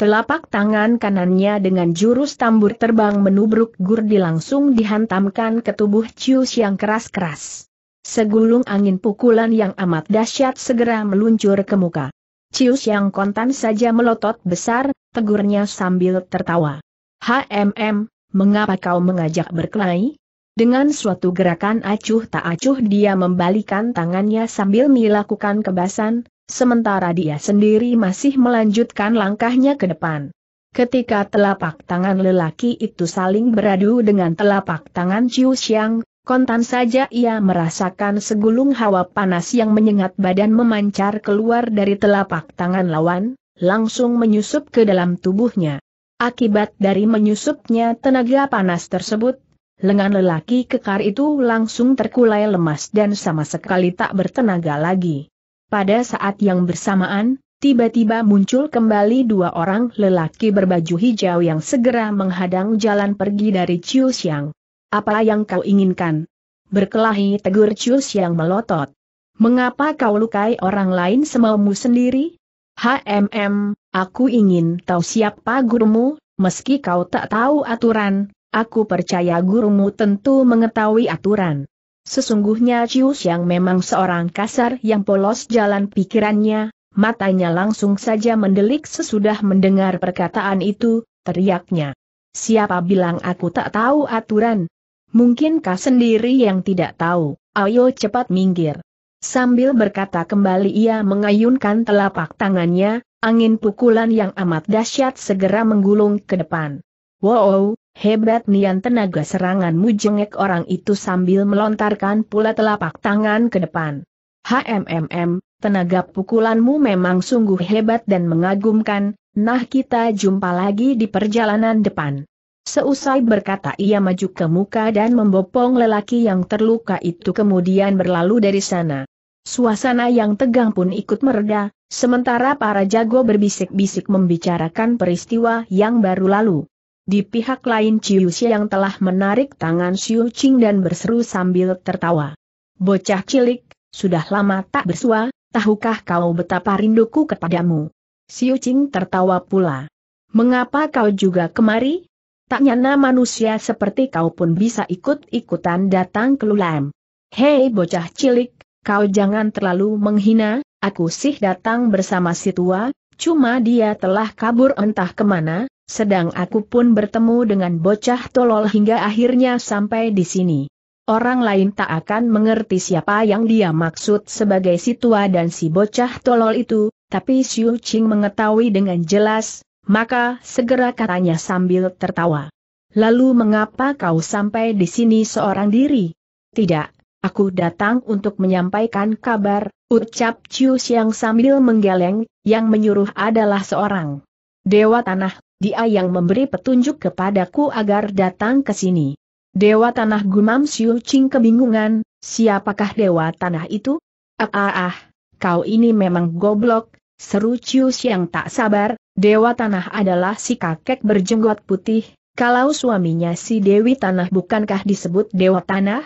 Telapak tangan kanannya dengan jurus tambur terbang menubruk gurdi langsung dihantamkan ke tubuh Cius yang keras-keras. Segulung angin pukulan yang amat dahsyat segera meluncur ke muka. Cius yang kontan saja melotot besar, tegurnya sambil tertawa. HMM, mengapa kau mengajak berkelahi? Dengan suatu gerakan acuh tak acuh dia membalikan tangannya sambil melakukan kebasan, sementara dia sendiri masih melanjutkan langkahnya ke depan. Ketika telapak tangan lelaki itu saling beradu dengan telapak tangan Chiu Xiang, kontan saja ia merasakan segulung hawa panas yang menyengat badan memancar keluar dari telapak tangan lawan, langsung menyusup ke dalam tubuhnya. Akibat dari menyusupnya tenaga panas tersebut, lengan lelaki kekar itu langsung terkulai lemas dan sama sekali tak bertenaga lagi. Pada saat yang bersamaan, tiba-tiba muncul kembali dua orang lelaki berbaju hijau yang segera menghadang jalan pergi dari Chiu Xiang. Apa yang kau inginkan? Berkelahi tegur Chiu Xiang melotot. Mengapa kau lukai orang lain semaumu sendiri? HMM, aku ingin tahu siapa gurumu, meski kau tak tahu aturan, aku percaya gurumu tentu mengetahui aturan. Sesungguhnya Cius yang memang seorang kasar yang polos jalan pikirannya, matanya langsung saja mendelik sesudah mendengar perkataan itu, teriaknya. Siapa bilang aku tak tahu aturan? Mungkin kau sendiri yang tidak tahu, ayo cepat minggir. Sambil berkata kembali ia mengayunkan telapak tangannya, angin pukulan yang amat dahsyat segera menggulung ke depan. Wow, Hebat nian tenaga seranganmu jengek orang itu sambil melontarkan pula telapak tangan ke depan. HMMM, tenaga pukulanmu memang sungguh hebat dan mengagumkan, nah kita jumpa lagi di perjalanan depan. Seusai berkata ia maju ke muka dan membopong lelaki yang terluka itu kemudian berlalu dari sana. Suasana yang tegang pun ikut mereda, sementara para jago berbisik-bisik membicarakan peristiwa yang baru lalu. Di pihak lain Chiu yang telah menarik tangan Xiu Qing dan berseru sambil tertawa. Bocah cilik, sudah lama tak bersua, tahukah kau betapa rinduku kepadamu? Xiu Qing tertawa pula. Mengapa kau juga kemari? Tak nyana manusia seperti kau pun bisa ikut-ikutan datang ke Lulam. Hei bocah cilik, kau jangan terlalu menghina, aku sih datang bersama si tua, cuma dia telah kabur entah kemana, sedang aku pun bertemu dengan bocah tolol hingga akhirnya sampai di sini. Orang lain tak akan mengerti siapa yang dia maksud sebagai si tua dan si bocah tolol itu, tapi Xiu Qing mengetahui dengan jelas, maka segera katanya sambil tertawa. Lalu mengapa kau sampai di sini seorang diri? Tidak, aku datang untuk menyampaikan kabar, ucap Xiu Xiang sambil menggeleng, yang menyuruh adalah seorang Dewa Tanah dia yang memberi petunjuk kepadaku agar datang ke sini. Dewa Tanah Gumam Siu Ching kebingungan, siapakah Dewa Tanah itu? Ah ah ah, kau ini memang goblok, seru Cius yang tak sabar, Dewa Tanah adalah si kakek berjenggot putih, kalau suaminya si Dewi Tanah bukankah disebut Dewa Tanah?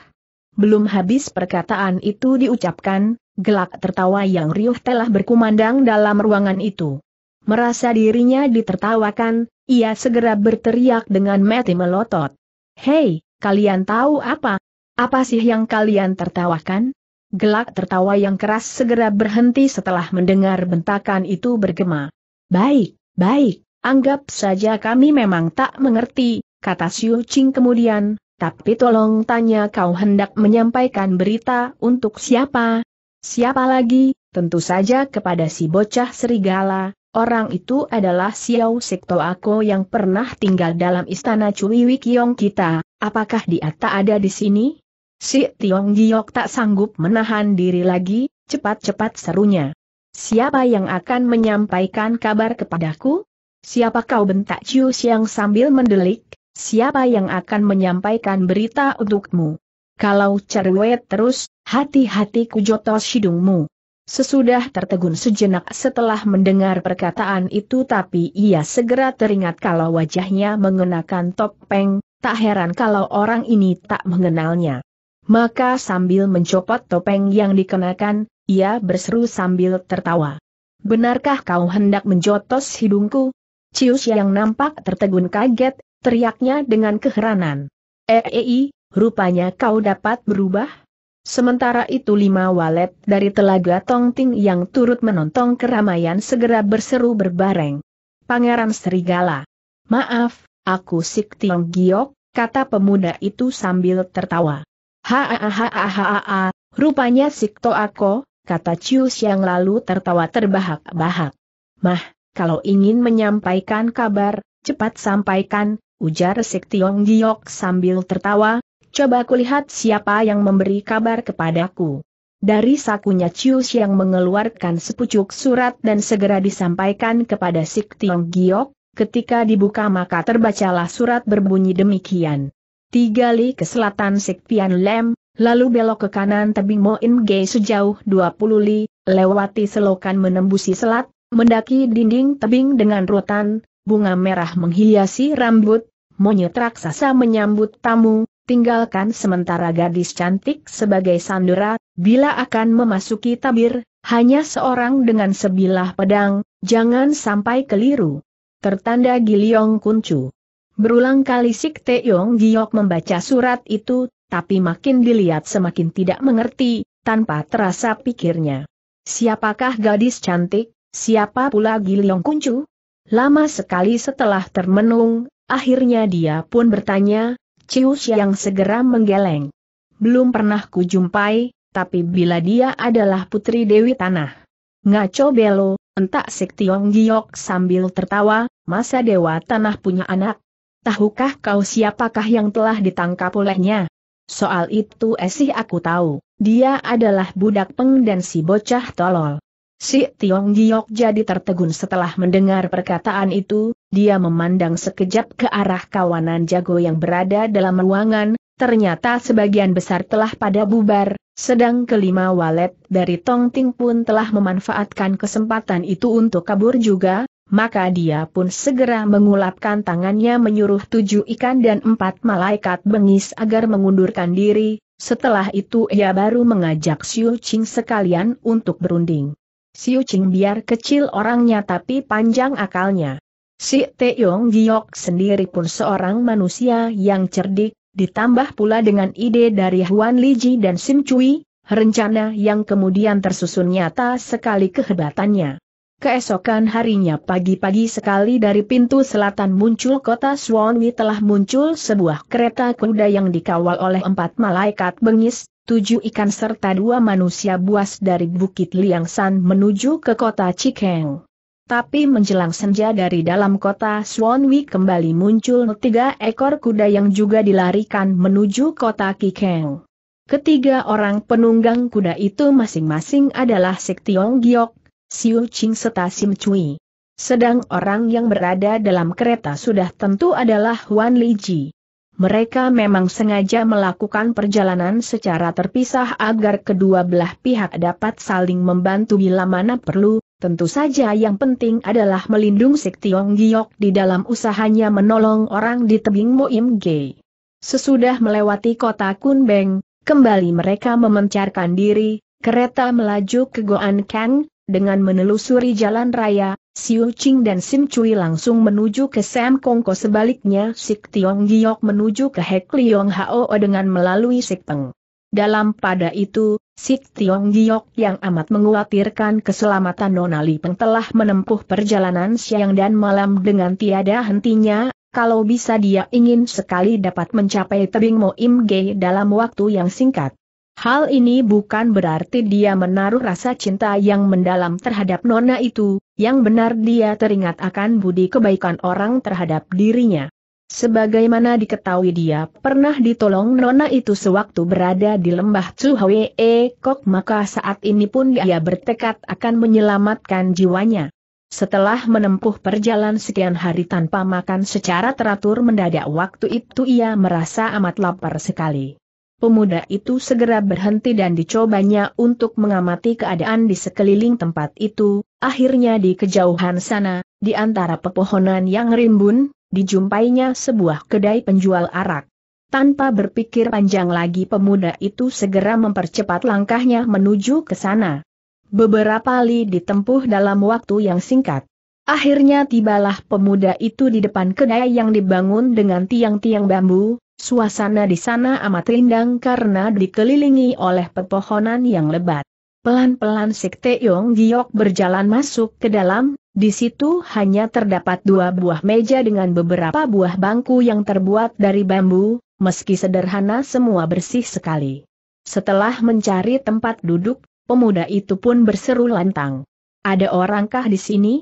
Belum habis perkataan itu diucapkan, gelak tertawa yang riuh telah berkumandang dalam ruangan itu. Merasa dirinya ditertawakan, ia segera berteriak dengan mati melotot. Hei, kalian tahu apa? Apa sih yang kalian tertawakan? Gelak tertawa yang keras segera berhenti setelah mendengar bentakan itu bergema. Baik, baik, anggap saja kami memang tak mengerti, kata Siu Ching kemudian, tapi tolong tanya kau hendak menyampaikan berita untuk siapa? Siapa lagi? Tentu saja kepada si bocah serigala, Orang itu adalah Xiao Sikto Ako yang pernah tinggal dalam istana Cui Wikiong kita, apakah dia tak ada di sini? Si Tiong Giok tak sanggup menahan diri lagi, cepat-cepat serunya. Siapa yang akan menyampaikan kabar kepadaku? Siapa kau bentak Ciu yang sambil mendelik? Siapa yang akan menyampaikan berita untukmu? Kalau cerwet terus, hati-hati kujotos hidungmu. Sesudah tertegun sejenak setelah mendengar perkataan itu tapi ia segera teringat kalau wajahnya mengenakan topeng, tak heran kalau orang ini tak mengenalnya. Maka sambil mencopot topeng yang dikenakan, ia berseru sambil tertawa. Benarkah kau hendak menjotos hidungku? Cius yang nampak tertegun kaget, teriaknya dengan keheranan. Ei, eh, eh, eh, rupanya kau dapat berubah? Sementara itu lima walet dari telaga Tongting yang turut menonton keramaian segera berseru berbareng. Pangeran Serigala. Maaf, aku Sik Tiong Giok, kata pemuda itu sambil tertawa. Hahaha, rupanya Sik Ako, kata Chiu yang lalu tertawa terbahak-bahak. Mah, kalau ingin menyampaikan kabar, cepat sampaikan, ujar Sik Tiong Giok sambil tertawa, Coba aku lihat siapa yang memberi kabar kepadaku. Dari sakunya Chiu yang mengeluarkan sepucuk surat dan segera disampaikan kepada Sik Tiong Giok, ketika dibuka maka terbacalah surat berbunyi demikian. Tiga li ke selatan Sik Pian Lem, lalu belok ke kanan tebing Mo In Ge sejauh 20 li, lewati selokan menembusi selat, mendaki dinding tebing dengan rotan, bunga merah menghiasi rambut, monyet raksasa menyambut tamu, tinggalkan sementara gadis cantik sebagai sandera, bila akan memasuki tabir, hanya seorang dengan sebilah pedang, jangan sampai keliru. Tertanda Giliong Kuncu. Berulang kali Sik Teong Giok membaca surat itu, tapi makin dilihat semakin tidak mengerti, tanpa terasa pikirnya. Siapakah gadis cantik, siapa pula Giliong Kuncu? Lama sekali setelah termenung, akhirnya dia pun bertanya, Ciu Xiang segera menggeleng. Belum pernah kujumpai, tapi bila dia adalah putri Dewi Tanah. Ngaco Belo, entak Sik Tiong Giok sambil tertawa, masa Dewa Tanah punya anak? Tahukah kau siapakah yang telah ditangkap olehnya? Soal itu esih eh aku tahu, dia adalah budak peng dan si bocah tolol. Si Tiong Giok jadi tertegun setelah mendengar perkataan itu, dia memandang sekejap ke arah kawanan jago yang berada dalam ruangan, ternyata sebagian besar telah pada bubar, sedang kelima walet dari Tong Ting pun telah memanfaatkan kesempatan itu untuk kabur juga, maka dia pun segera mengulapkan tangannya menyuruh tujuh ikan dan empat malaikat bengis agar mengundurkan diri, setelah itu ia baru mengajak Xiu Qing sekalian untuk berunding. Siu Ching biar kecil orangnya tapi panjang akalnya. Si Teong Giok sendiri pun seorang manusia yang cerdik, ditambah pula dengan ide dari Huan Liji dan Sim Cui, rencana yang kemudian tersusun nyata sekali kehebatannya. Keesokan harinya pagi-pagi sekali dari pintu selatan muncul kota Suwangi telah muncul sebuah kereta kuda yang dikawal oleh empat malaikat bengis, tujuh ikan serta dua manusia buas dari Bukit Liang San menuju ke kota Cikeng. Tapi menjelang senja dari dalam kota Swanwi kembali muncul tiga ekor kuda yang juga dilarikan menuju kota Kikeng. Ketiga orang penunggang kuda itu masing-masing adalah Sik Tiong Giok, Siu Ching serta Sim Cui. Sedang orang yang berada dalam kereta sudah tentu adalah Huan Li Ji. Mereka memang sengaja melakukan perjalanan secara terpisah agar kedua belah pihak dapat saling membantu bila mana perlu, tentu saja yang penting adalah melindungi Sik Tiong Giok di dalam usahanya menolong orang di tebing Moim Gei. Sesudah melewati kota Kunbeng, kembali mereka memencarkan diri, kereta melaju ke Goan Kang, dengan menelusuri jalan raya, Siu Ching dan Sim Cui langsung menuju ke Sam Kongko sebaliknya Sik Tiong Giok menuju ke Hek Liong Hao dengan melalui Sik Peng. Dalam pada itu, Sik Tiong Giok yang amat menguatirkan keselamatan Nona Li Peng telah menempuh perjalanan siang dan malam dengan tiada hentinya, kalau bisa dia ingin sekali dapat mencapai tebing Mo Im Ge dalam waktu yang singkat. Hal ini bukan berarti dia menaruh rasa cinta yang mendalam terhadap Nona itu, yang benar dia teringat akan budi kebaikan orang terhadap dirinya. Sebagaimana diketahui dia pernah ditolong Nona itu sewaktu berada di lembah Chuhwe Kok maka saat ini pun dia bertekad akan menyelamatkan jiwanya. Setelah menempuh perjalanan sekian hari tanpa makan secara teratur mendadak waktu itu ia merasa amat lapar sekali pemuda itu segera berhenti dan dicobanya untuk mengamati keadaan di sekeliling tempat itu, akhirnya di kejauhan sana, di antara pepohonan yang rimbun, dijumpainya sebuah kedai penjual arak. Tanpa berpikir panjang lagi pemuda itu segera mempercepat langkahnya menuju ke sana. Beberapa li ditempuh dalam waktu yang singkat. Akhirnya tibalah pemuda itu di depan kedai yang dibangun dengan tiang-tiang bambu, Suasana di sana amat rindang karena dikelilingi oleh pepohonan yang lebat. Pelan-pelan Sekte Yong Giok berjalan masuk ke dalam, di situ hanya terdapat dua buah meja dengan beberapa buah bangku yang terbuat dari bambu, meski sederhana semua bersih sekali. Setelah mencari tempat duduk, pemuda itu pun berseru lantang. Ada orangkah di sini?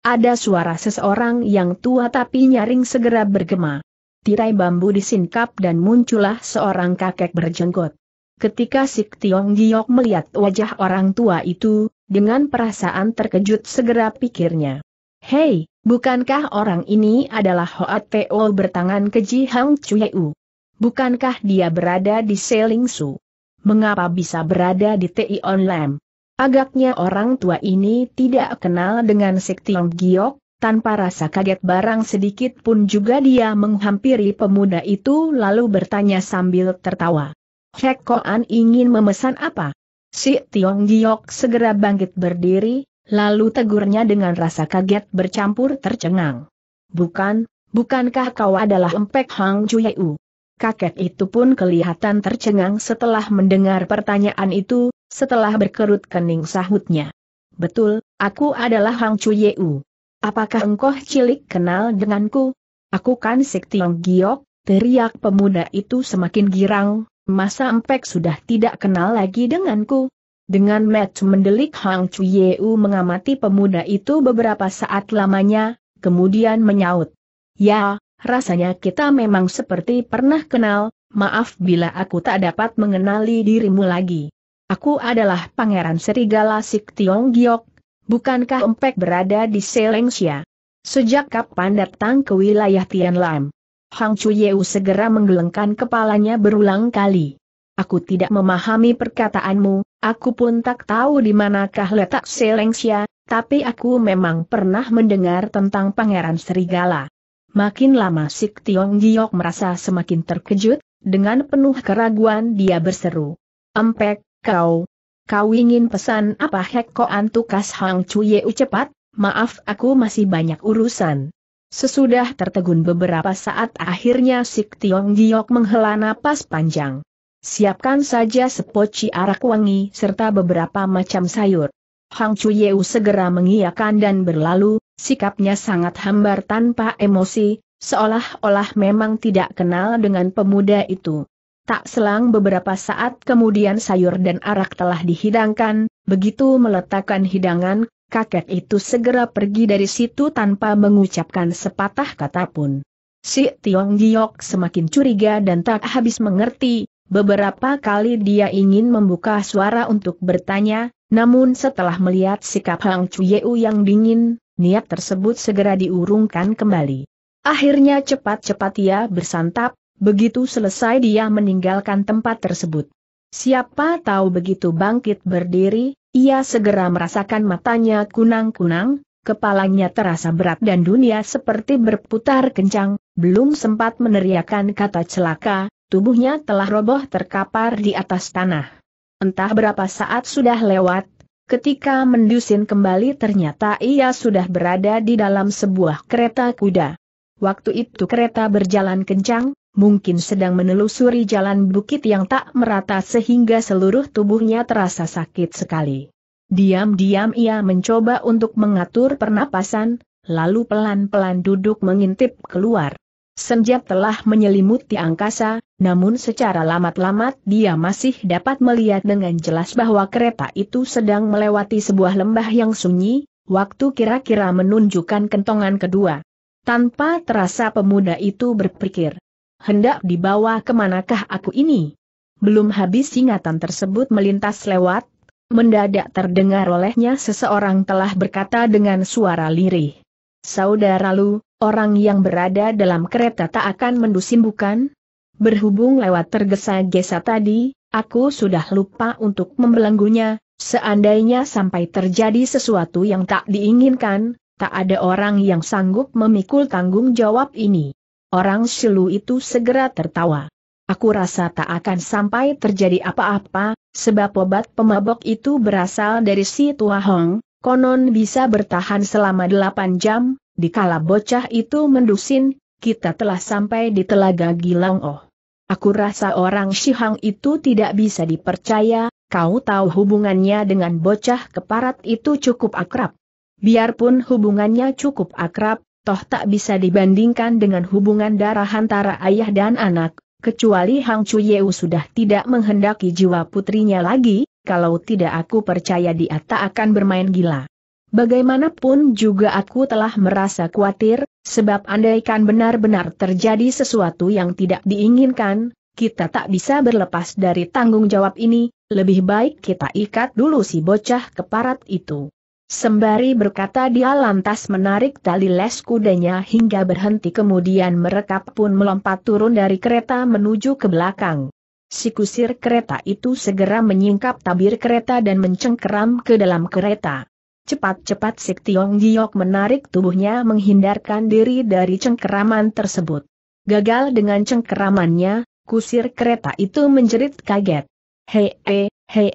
Ada suara seseorang yang tua tapi nyaring segera bergema. Tirai bambu disingkap dan muncullah seorang kakek berjenggot. Ketika Sik Tiong Giok melihat wajah orang tua itu, dengan perasaan terkejut segera pikirnya. Hei, bukankah orang ini adalah Hoat Teo bertangan keji Hang Chuyeu? Bukankah dia berada di Seling Su? Mengapa bisa berada di Ti Online? Lam? Agaknya orang tua ini tidak kenal dengan Sik Tiong Giok, tanpa rasa kaget barang sedikit pun juga dia menghampiri pemuda itu lalu bertanya sambil tertawa. Hek Koan ingin memesan apa? Si Tiong Giok segera bangkit berdiri, lalu tegurnya dengan rasa kaget bercampur tercengang. Bukan, bukankah kau adalah empek Hang Chuyeu? Kakek itu pun kelihatan tercengang setelah mendengar pertanyaan itu, setelah berkerut kening sahutnya. Betul, aku adalah Hang Chuyeu. Apakah engkau cilik kenal denganku? Aku kan Sik Tiong Giok, teriak pemuda itu semakin girang, masa empek sudah tidak kenal lagi denganku. Dengan match mendelik Hang Chuyeu mengamati pemuda itu beberapa saat lamanya, kemudian menyaut. Ya, rasanya kita memang seperti pernah kenal, maaf bila aku tak dapat mengenali dirimu lagi. Aku adalah Pangeran Serigala Sik Tiong Giok, bukankah Empek berada di Selengsia? Sejak kapan datang ke wilayah Tian Lam? Hang Chuyeu segera menggelengkan kepalanya berulang kali. Aku tidak memahami perkataanmu, aku pun tak tahu di manakah letak Selengsia, tapi aku memang pernah mendengar tentang Pangeran Serigala. Makin lama Sik Tiong Giok merasa semakin terkejut, dengan penuh keraguan dia berseru. Empek, kau, Kau ingin pesan apa hek ko antukas Hang Chuyeu cepat, maaf aku masih banyak urusan. Sesudah tertegun beberapa saat akhirnya Sik Tiong Giok menghela napas panjang. Siapkan saja sepoci arak wangi serta beberapa macam sayur. Hang Chuyeu segera mengiyakan dan berlalu, sikapnya sangat hambar tanpa emosi, seolah-olah memang tidak kenal dengan pemuda itu. Tak selang beberapa saat kemudian sayur dan arak telah dihidangkan, begitu meletakkan hidangan, kakek itu segera pergi dari situ tanpa mengucapkan sepatah kata pun. Si Tiong Giok semakin curiga dan tak habis mengerti, beberapa kali dia ingin membuka suara untuk bertanya, namun setelah melihat sikap Hang Chuyeu yang dingin, niat tersebut segera diurungkan kembali. Akhirnya cepat-cepat ia bersantap, Begitu selesai dia meninggalkan tempat tersebut. Siapa tahu begitu bangkit berdiri, ia segera merasakan matanya kunang-kunang, kepalanya terasa berat dan dunia seperti berputar kencang, belum sempat meneriakan kata celaka, tubuhnya telah roboh terkapar di atas tanah. Entah berapa saat sudah lewat, ketika mendusin kembali ternyata ia sudah berada di dalam sebuah kereta kuda. Waktu itu kereta berjalan kencang, mungkin sedang menelusuri jalan bukit yang tak merata sehingga seluruh tubuhnya terasa sakit sekali. Diam-diam ia mencoba untuk mengatur pernapasan, lalu pelan-pelan duduk mengintip keluar. Senja telah menyelimuti angkasa, namun secara lamat-lamat dia masih dapat melihat dengan jelas bahwa kereta itu sedang melewati sebuah lembah yang sunyi, waktu kira-kira menunjukkan kentongan kedua. Tanpa terasa pemuda itu berpikir, hendak dibawa kemanakah aku ini? Belum habis ingatan tersebut melintas lewat, mendadak terdengar olehnya seseorang telah berkata dengan suara lirih. Saudara lu, orang yang berada dalam kereta tak akan mendusin bukan? Berhubung lewat tergesa-gesa tadi, aku sudah lupa untuk membelenggunya, seandainya sampai terjadi sesuatu yang tak diinginkan, tak ada orang yang sanggup memikul tanggung jawab ini. Orang silu itu segera tertawa. Aku rasa tak akan sampai terjadi apa-apa, sebab obat pemabok itu berasal dari si Tua Hong, konon bisa bertahan selama delapan jam, dikala bocah itu mendusin, kita telah sampai di Telaga Gilang Oh. Aku rasa orang Shihang itu tidak bisa dipercaya, kau tahu hubungannya dengan bocah keparat itu cukup akrab. Biarpun hubungannya cukup akrab, toh tak bisa dibandingkan dengan hubungan darah antara ayah dan anak, kecuali Hang Yeu sudah tidak menghendaki jiwa putrinya lagi, kalau tidak aku percaya dia tak akan bermain gila. Bagaimanapun juga aku telah merasa khawatir, sebab andaikan benar-benar terjadi sesuatu yang tidak diinginkan, kita tak bisa berlepas dari tanggung jawab ini, lebih baik kita ikat dulu si bocah keparat itu. Sembari berkata dia lantas menarik tali les kudanya hingga berhenti kemudian mereka pun melompat turun dari kereta menuju ke belakang. Si kusir kereta itu segera menyingkap tabir kereta dan mencengkeram ke dalam kereta. Cepat-cepat Sik Tiong Giok menarik tubuhnya menghindarkan diri dari cengkeraman tersebut. Gagal dengan cengkeramannya, kusir kereta itu menjerit kaget. Hei, hei,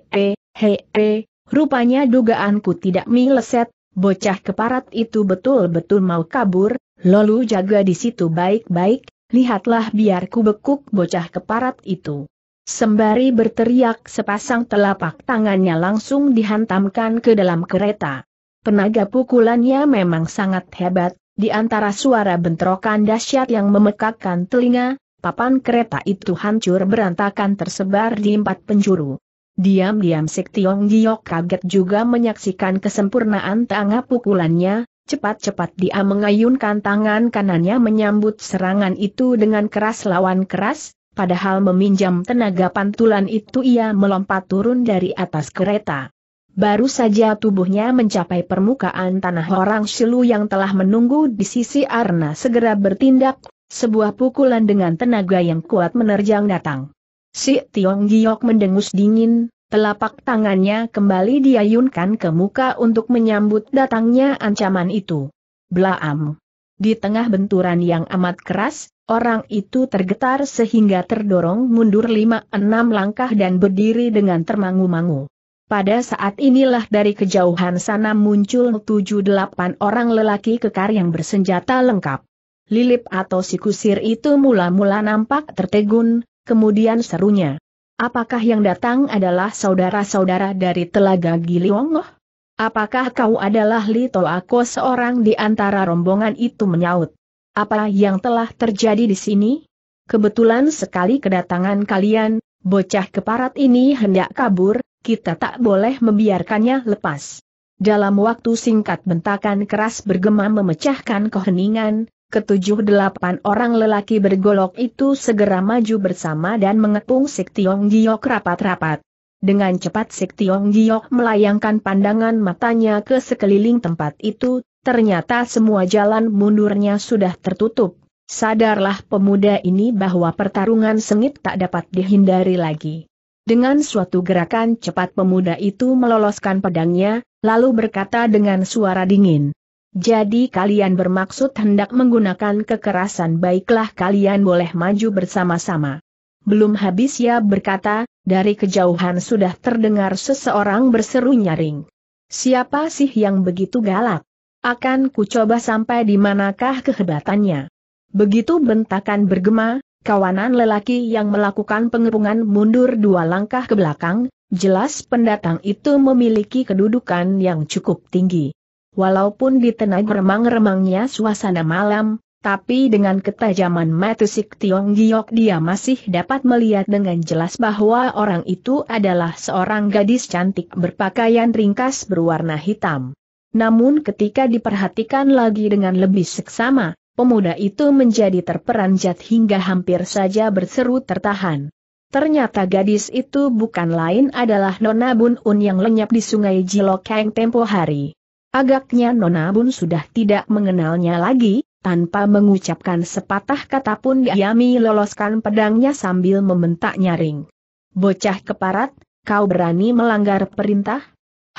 hei, hei, Rupanya dugaanku tidak meleset, bocah keparat itu betul-betul mau kabur, lalu jaga di situ baik-baik, lihatlah biar ku bekuk bocah keparat itu. Sembari berteriak sepasang telapak tangannya langsung dihantamkan ke dalam kereta. Penaga pukulannya memang sangat hebat, di antara suara bentrokan dahsyat yang memekakkan telinga, papan kereta itu hancur berantakan tersebar di empat penjuru. Diam-diam Sik Tiong Giok kaget juga menyaksikan kesempurnaan tangga pukulannya, cepat-cepat dia mengayunkan tangan kanannya menyambut serangan itu dengan keras lawan keras, padahal meminjam tenaga pantulan itu ia melompat turun dari atas kereta. Baru saja tubuhnya mencapai permukaan tanah orang Shilu yang telah menunggu di sisi Arna segera bertindak, sebuah pukulan dengan tenaga yang kuat menerjang datang. Si Tiong Giok mendengus dingin, telapak tangannya kembali diayunkan ke muka untuk menyambut datangnya ancaman itu. Blaam. Di tengah benturan yang amat keras, orang itu tergetar sehingga terdorong mundur lima enam langkah dan berdiri dengan termangu-mangu. Pada saat inilah dari kejauhan sana muncul tujuh delapan orang lelaki kekar yang bersenjata lengkap. Lilip atau si kusir itu mula-mula nampak tertegun, Kemudian serunya. Apakah yang datang adalah saudara-saudara dari Telaga Giliwongoh? Apakah kau adalah Lito Ako seorang di antara rombongan itu menyaut? Apa yang telah terjadi di sini? Kebetulan sekali kedatangan kalian, bocah keparat ini hendak kabur, kita tak boleh membiarkannya lepas. Dalam waktu singkat bentakan keras bergema memecahkan keheningan, ketujuh delapan orang lelaki bergolok itu segera maju bersama dan mengepung Sik Tiong Giok rapat-rapat. Dengan cepat Sik Tiong Giok melayangkan pandangan matanya ke sekeliling tempat itu, ternyata semua jalan mundurnya sudah tertutup. Sadarlah pemuda ini bahwa pertarungan sengit tak dapat dihindari lagi. Dengan suatu gerakan cepat pemuda itu meloloskan pedangnya, lalu berkata dengan suara dingin, jadi kalian bermaksud hendak menggunakan kekerasan baiklah kalian boleh maju bersama-sama. Belum habis ia berkata, dari kejauhan sudah terdengar seseorang berseru nyaring. Siapa sih yang begitu galak? Akan kucoba sampai di manakah kehebatannya. Begitu bentakan bergema, kawanan lelaki yang melakukan pengepungan mundur dua langkah ke belakang, jelas pendatang itu memiliki kedudukan yang cukup tinggi walaupun di tenaga remang-remangnya suasana malam, tapi dengan ketajaman mata Sik Tiong Giok dia masih dapat melihat dengan jelas bahwa orang itu adalah seorang gadis cantik berpakaian ringkas berwarna hitam. Namun ketika diperhatikan lagi dengan lebih seksama, pemuda itu menjadi terperanjat hingga hampir saja berseru tertahan. Ternyata gadis itu bukan lain adalah Nona Bun Un yang lenyap di sungai Jilokeng tempo hari. Agaknya Nona Bun sudah tidak mengenalnya lagi, tanpa mengucapkan sepatah kata pun Yami loloskan pedangnya sambil membentak nyaring. Bocah keparat, kau berani melanggar perintah?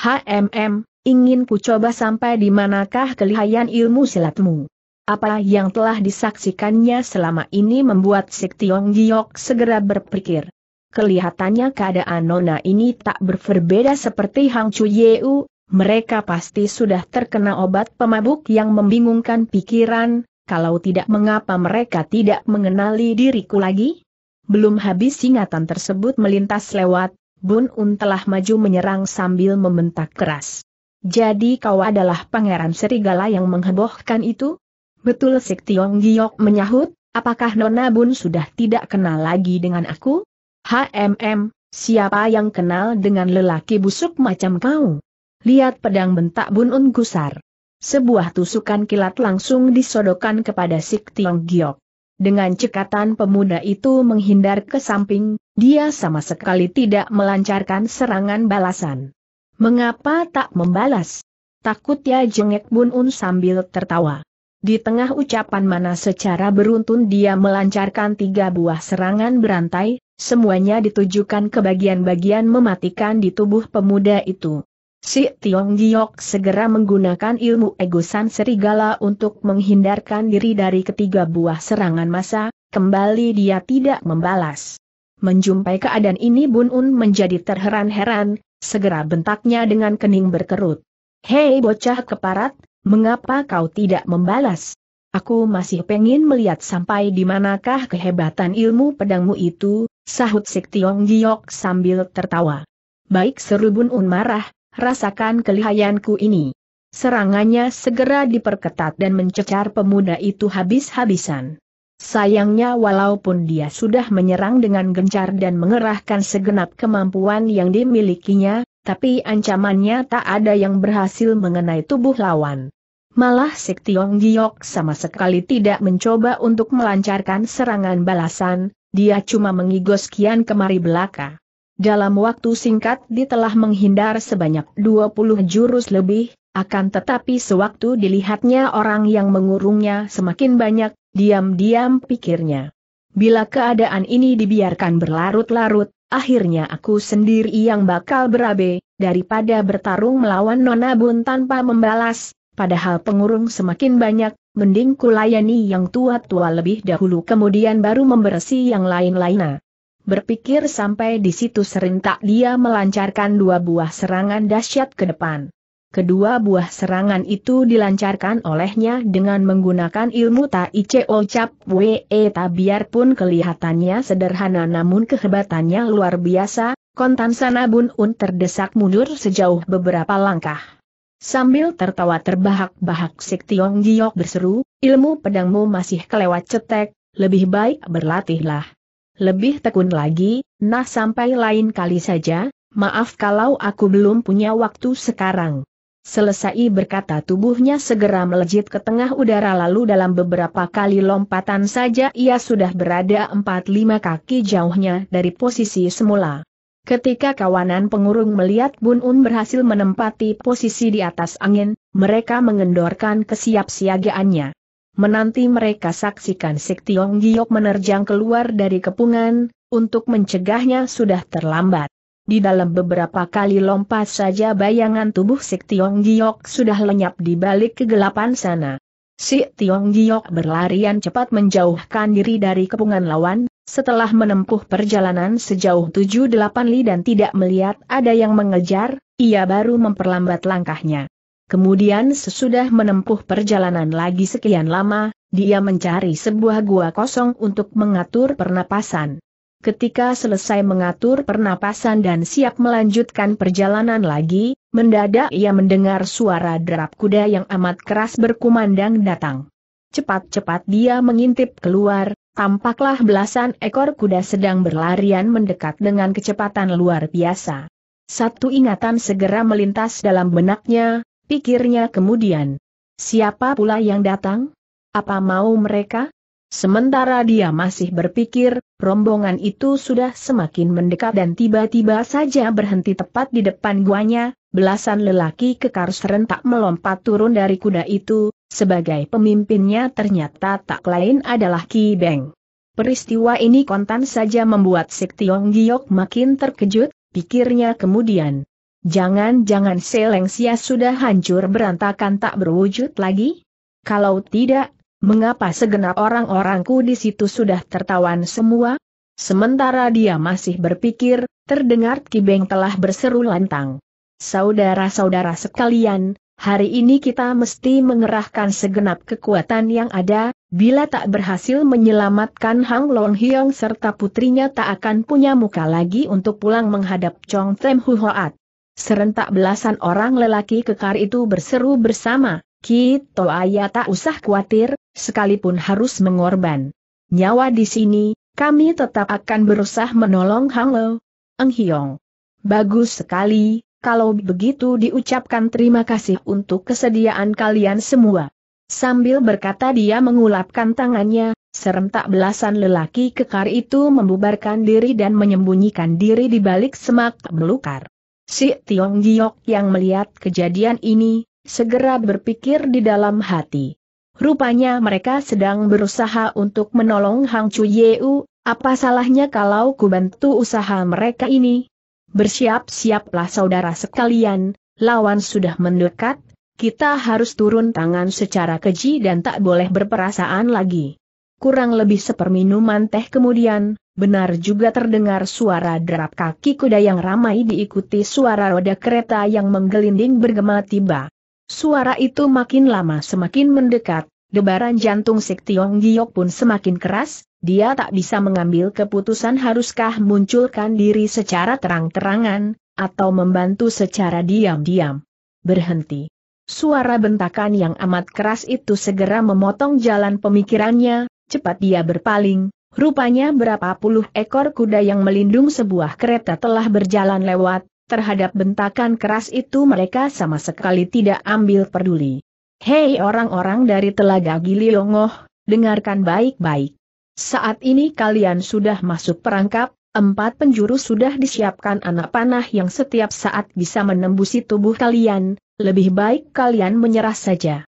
HMM, ingin ku coba sampai di manakah kelihayan ilmu silatmu. Apa yang telah disaksikannya selama ini membuat Sik Tiong Giok segera berpikir. Kelihatannya keadaan Nona ini tak berbeda seperti Hang Chu Yeu, mereka pasti sudah terkena obat pemabuk yang membingungkan pikiran, kalau tidak mengapa mereka tidak mengenali diriku lagi? Belum habis ingatan tersebut melintas lewat, Bun Un telah maju menyerang sambil membentak keras. Jadi kau adalah pangeran serigala yang menghebohkan itu? Betul Sik Tiong Giok menyahut, apakah Nona Bun sudah tidak kenal lagi dengan aku? HMM, siapa yang kenal dengan lelaki busuk macam kau? Lihat pedang bentak bunun gusar. Sebuah tusukan kilat langsung disodokan kepada Sik Tiong Giok. Dengan cekatan pemuda itu menghindar ke samping, dia sama sekali tidak melancarkan serangan balasan. Mengapa tak membalas? Takut ya jengek bunun sambil tertawa. Di tengah ucapan mana secara beruntun dia melancarkan tiga buah serangan berantai, semuanya ditujukan ke bagian-bagian mematikan di tubuh pemuda itu. Si Tiong Giok segera menggunakan ilmu egosan serigala untuk menghindarkan diri dari ketiga buah serangan masa, kembali dia tidak membalas. Menjumpai keadaan ini Bun Un menjadi terheran-heran, segera bentaknya dengan kening berkerut. Hei bocah keparat, mengapa kau tidak membalas? Aku masih pengen melihat sampai di manakah kehebatan ilmu pedangmu itu, sahut Sik Tiong Giok sambil tertawa. Baik seru Bun Un marah, rasakan kelihayanku ini. Serangannya segera diperketat dan mencecar pemuda itu habis-habisan. Sayangnya walaupun dia sudah menyerang dengan gencar dan mengerahkan segenap kemampuan yang dimilikinya, tapi ancamannya tak ada yang berhasil mengenai tubuh lawan. Malah Sektiong Giok sama sekali tidak mencoba untuk melancarkan serangan balasan, dia cuma mengigos kian kemari belaka. Dalam waktu singkat ditelah menghindar sebanyak 20 jurus lebih, akan tetapi sewaktu dilihatnya orang yang mengurungnya semakin banyak, diam-diam pikirnya. Bila keadaan ini dibiarkan berlarut-larut, akhirnya aku sendiri yang bakal berabe, daripada bertarung melawan Nona Bun tanpa membalas, padahal pengurung semakin banyak, mending kulayani yang tua-tua lebih dahulu kemudian baru membersih yang lain-lainnya. Berpikir sampai di situ serentak dia melancarkan dua buah serangan dahsyat ke depan. Kedua buah serangan itu dilancarkan olehnya dengan menggunakan ilmu Tai O Chap We Ta biarpun kelihatannya sederhana namun kehebatannya luar biasa, kontan bun un terdesak mundur sejauh beberapa langkah. Sambil tertawa terbahak-bahak Sik Tiong Giok berseru, ilmu pedangmu masih kelewat cetek, lebih baik berlatihlah. Lebih tekun lagi, nah sampai lain kali saja, maaf kalau aku belum punya waktu sekarang. Selesai berkata tubuhnya segera melejit ke tengah udara lalu dalam beberapa kali lompatan saja ia sudah berada 4-5 kaki jauhnya dari posisi semula. Ketika kawanan pengurung melihat Bun Un berhasil menempati posisi di atas angin, mereka mengendorkan kesiapsiagaannya menanti mereka saksikan Sik Tiong Giok menerjang keluar dari kepungan, untuk mencegahnya sudah terlambat. Di dalam beberapa kali lompat saja bayangan tubuh Sik Tiong Giok sudah lenyap di balik kegelapan sana. Sik Tiong Giok berlarian cepat menjauhkan diri dari kepungan lawan, setelah menempuh perjalanan sejauh 7-8 li dan tidak melihat ada yang mengejar, ia baru memperlambat langkahnya. Kemudian sesudah menempuh perjalanan lagi sekian lama, dia mencari sebuah gua kosong untuk mengatur pernapasan. Ketika selesai mengatur pernapasan dan siap melanjutkan perjalanan lagi, mendadak ia mendengar suara derap kuda yang amat keras berkumandang datang. Cepat-cepat dia mengintip keluar, tampaklah belasan ekor kuda sedang berlarian mendekat dengan kecepatan luar biasa. Satu ingatan segera melintas dalam benaknya, pikirnya kemudian. Siapa pula yang datang? Apa mau mereka? Sementara dia masih berpikir, rombongan itu sudah semakin mendekat dan tiba-tiba saja berhenti tepat di depan guanya, belasan lelaki kekar serentak melompat turun dari kuda itu, sebagai pemimpinnya ternyata tak lain adalah Ki Beng. Peristiwa ini kontan saja membuat Sik Tiong Giok makin terkejut, pikirnya kemudian. Jangan-jangan Selengsia sudah hancur berantakan tak berwujud lagi? Kalau tidak, mengapa segenap orang-orangku di situ sudah tertawan semua? Sementara dia masih berpikir, terdengar Kibeng telah berseru lantang. Saudara-saudara sekalian, hari ini kita mesti mengerahkan segenap kekuatan yang ada, bila tak berhasil menyelamatkan Hang Long Hiong serta putrinya tak akan punya muka lagi untuk pulang menghadap Chong Tem Hu Hoat. Serentak belasan orang lelaki kekar itu berseru bersama, Kito Aya tak usah khawatir, sekalipun harus mengorban. Nyawa di sini, kami tetap akan berusaha menolong Hang Lo. Eng Hiong. Bagus sekali, kalau begitu diucapkan terima kasih untuk kesediaan kalian semua. Sambil berkata dia mengulapkan tangannya, serentak belasan lelaki kekar itu membubarkan diri dan menyembunyikan diri di balik semak belukar. Si Tiong Giok yang melihat kejadian ini, segera berpikir di dalam hati. Rupanya mereka sedang berusaha untuk menolong Hang Chu Yeu, apa salahnya kalau ku bantu usaha mereka ini? Bersiap-siaplah saudara sekalian, lawan sudah mendekat, kita harus turun tangan secara keji dan tak boleh berperasaan lagi kurang lebih seperminuman teh kemudian, benar juga terdengar suara derap kaki kuda yang ramai diikuti suara roda kereta yang menggelinding bergema tiba. Suara itu makin lama semakin mendekat, Debaran jantung Sik Tiong Giok pun semakin keras, dia tak bisa mengambil keputusan haruskah munculkan diri secara terang-terangan, atau membantu secara diam-diam. Berhenti. Suara bentakan yang amat keras itu segera memotong jalan pemikirannya, Cepat dia berpaling, rupanya berapa puluh ekor kuda yang melindung sebuah kereta telah berjalan lewat, terhadap bentakan keras itu mereka sama sekali tidak ambil peduli. Hei orang-orang dari Telaga Gililongoh, dengarkan baik-baik. Saat ini kalian sudah masuk perangkap, Empat penjuru sudah disiapkan anak panah yang setiap saat bisa menembusi tubuh kalian, lebih baik kalian menyerah saja.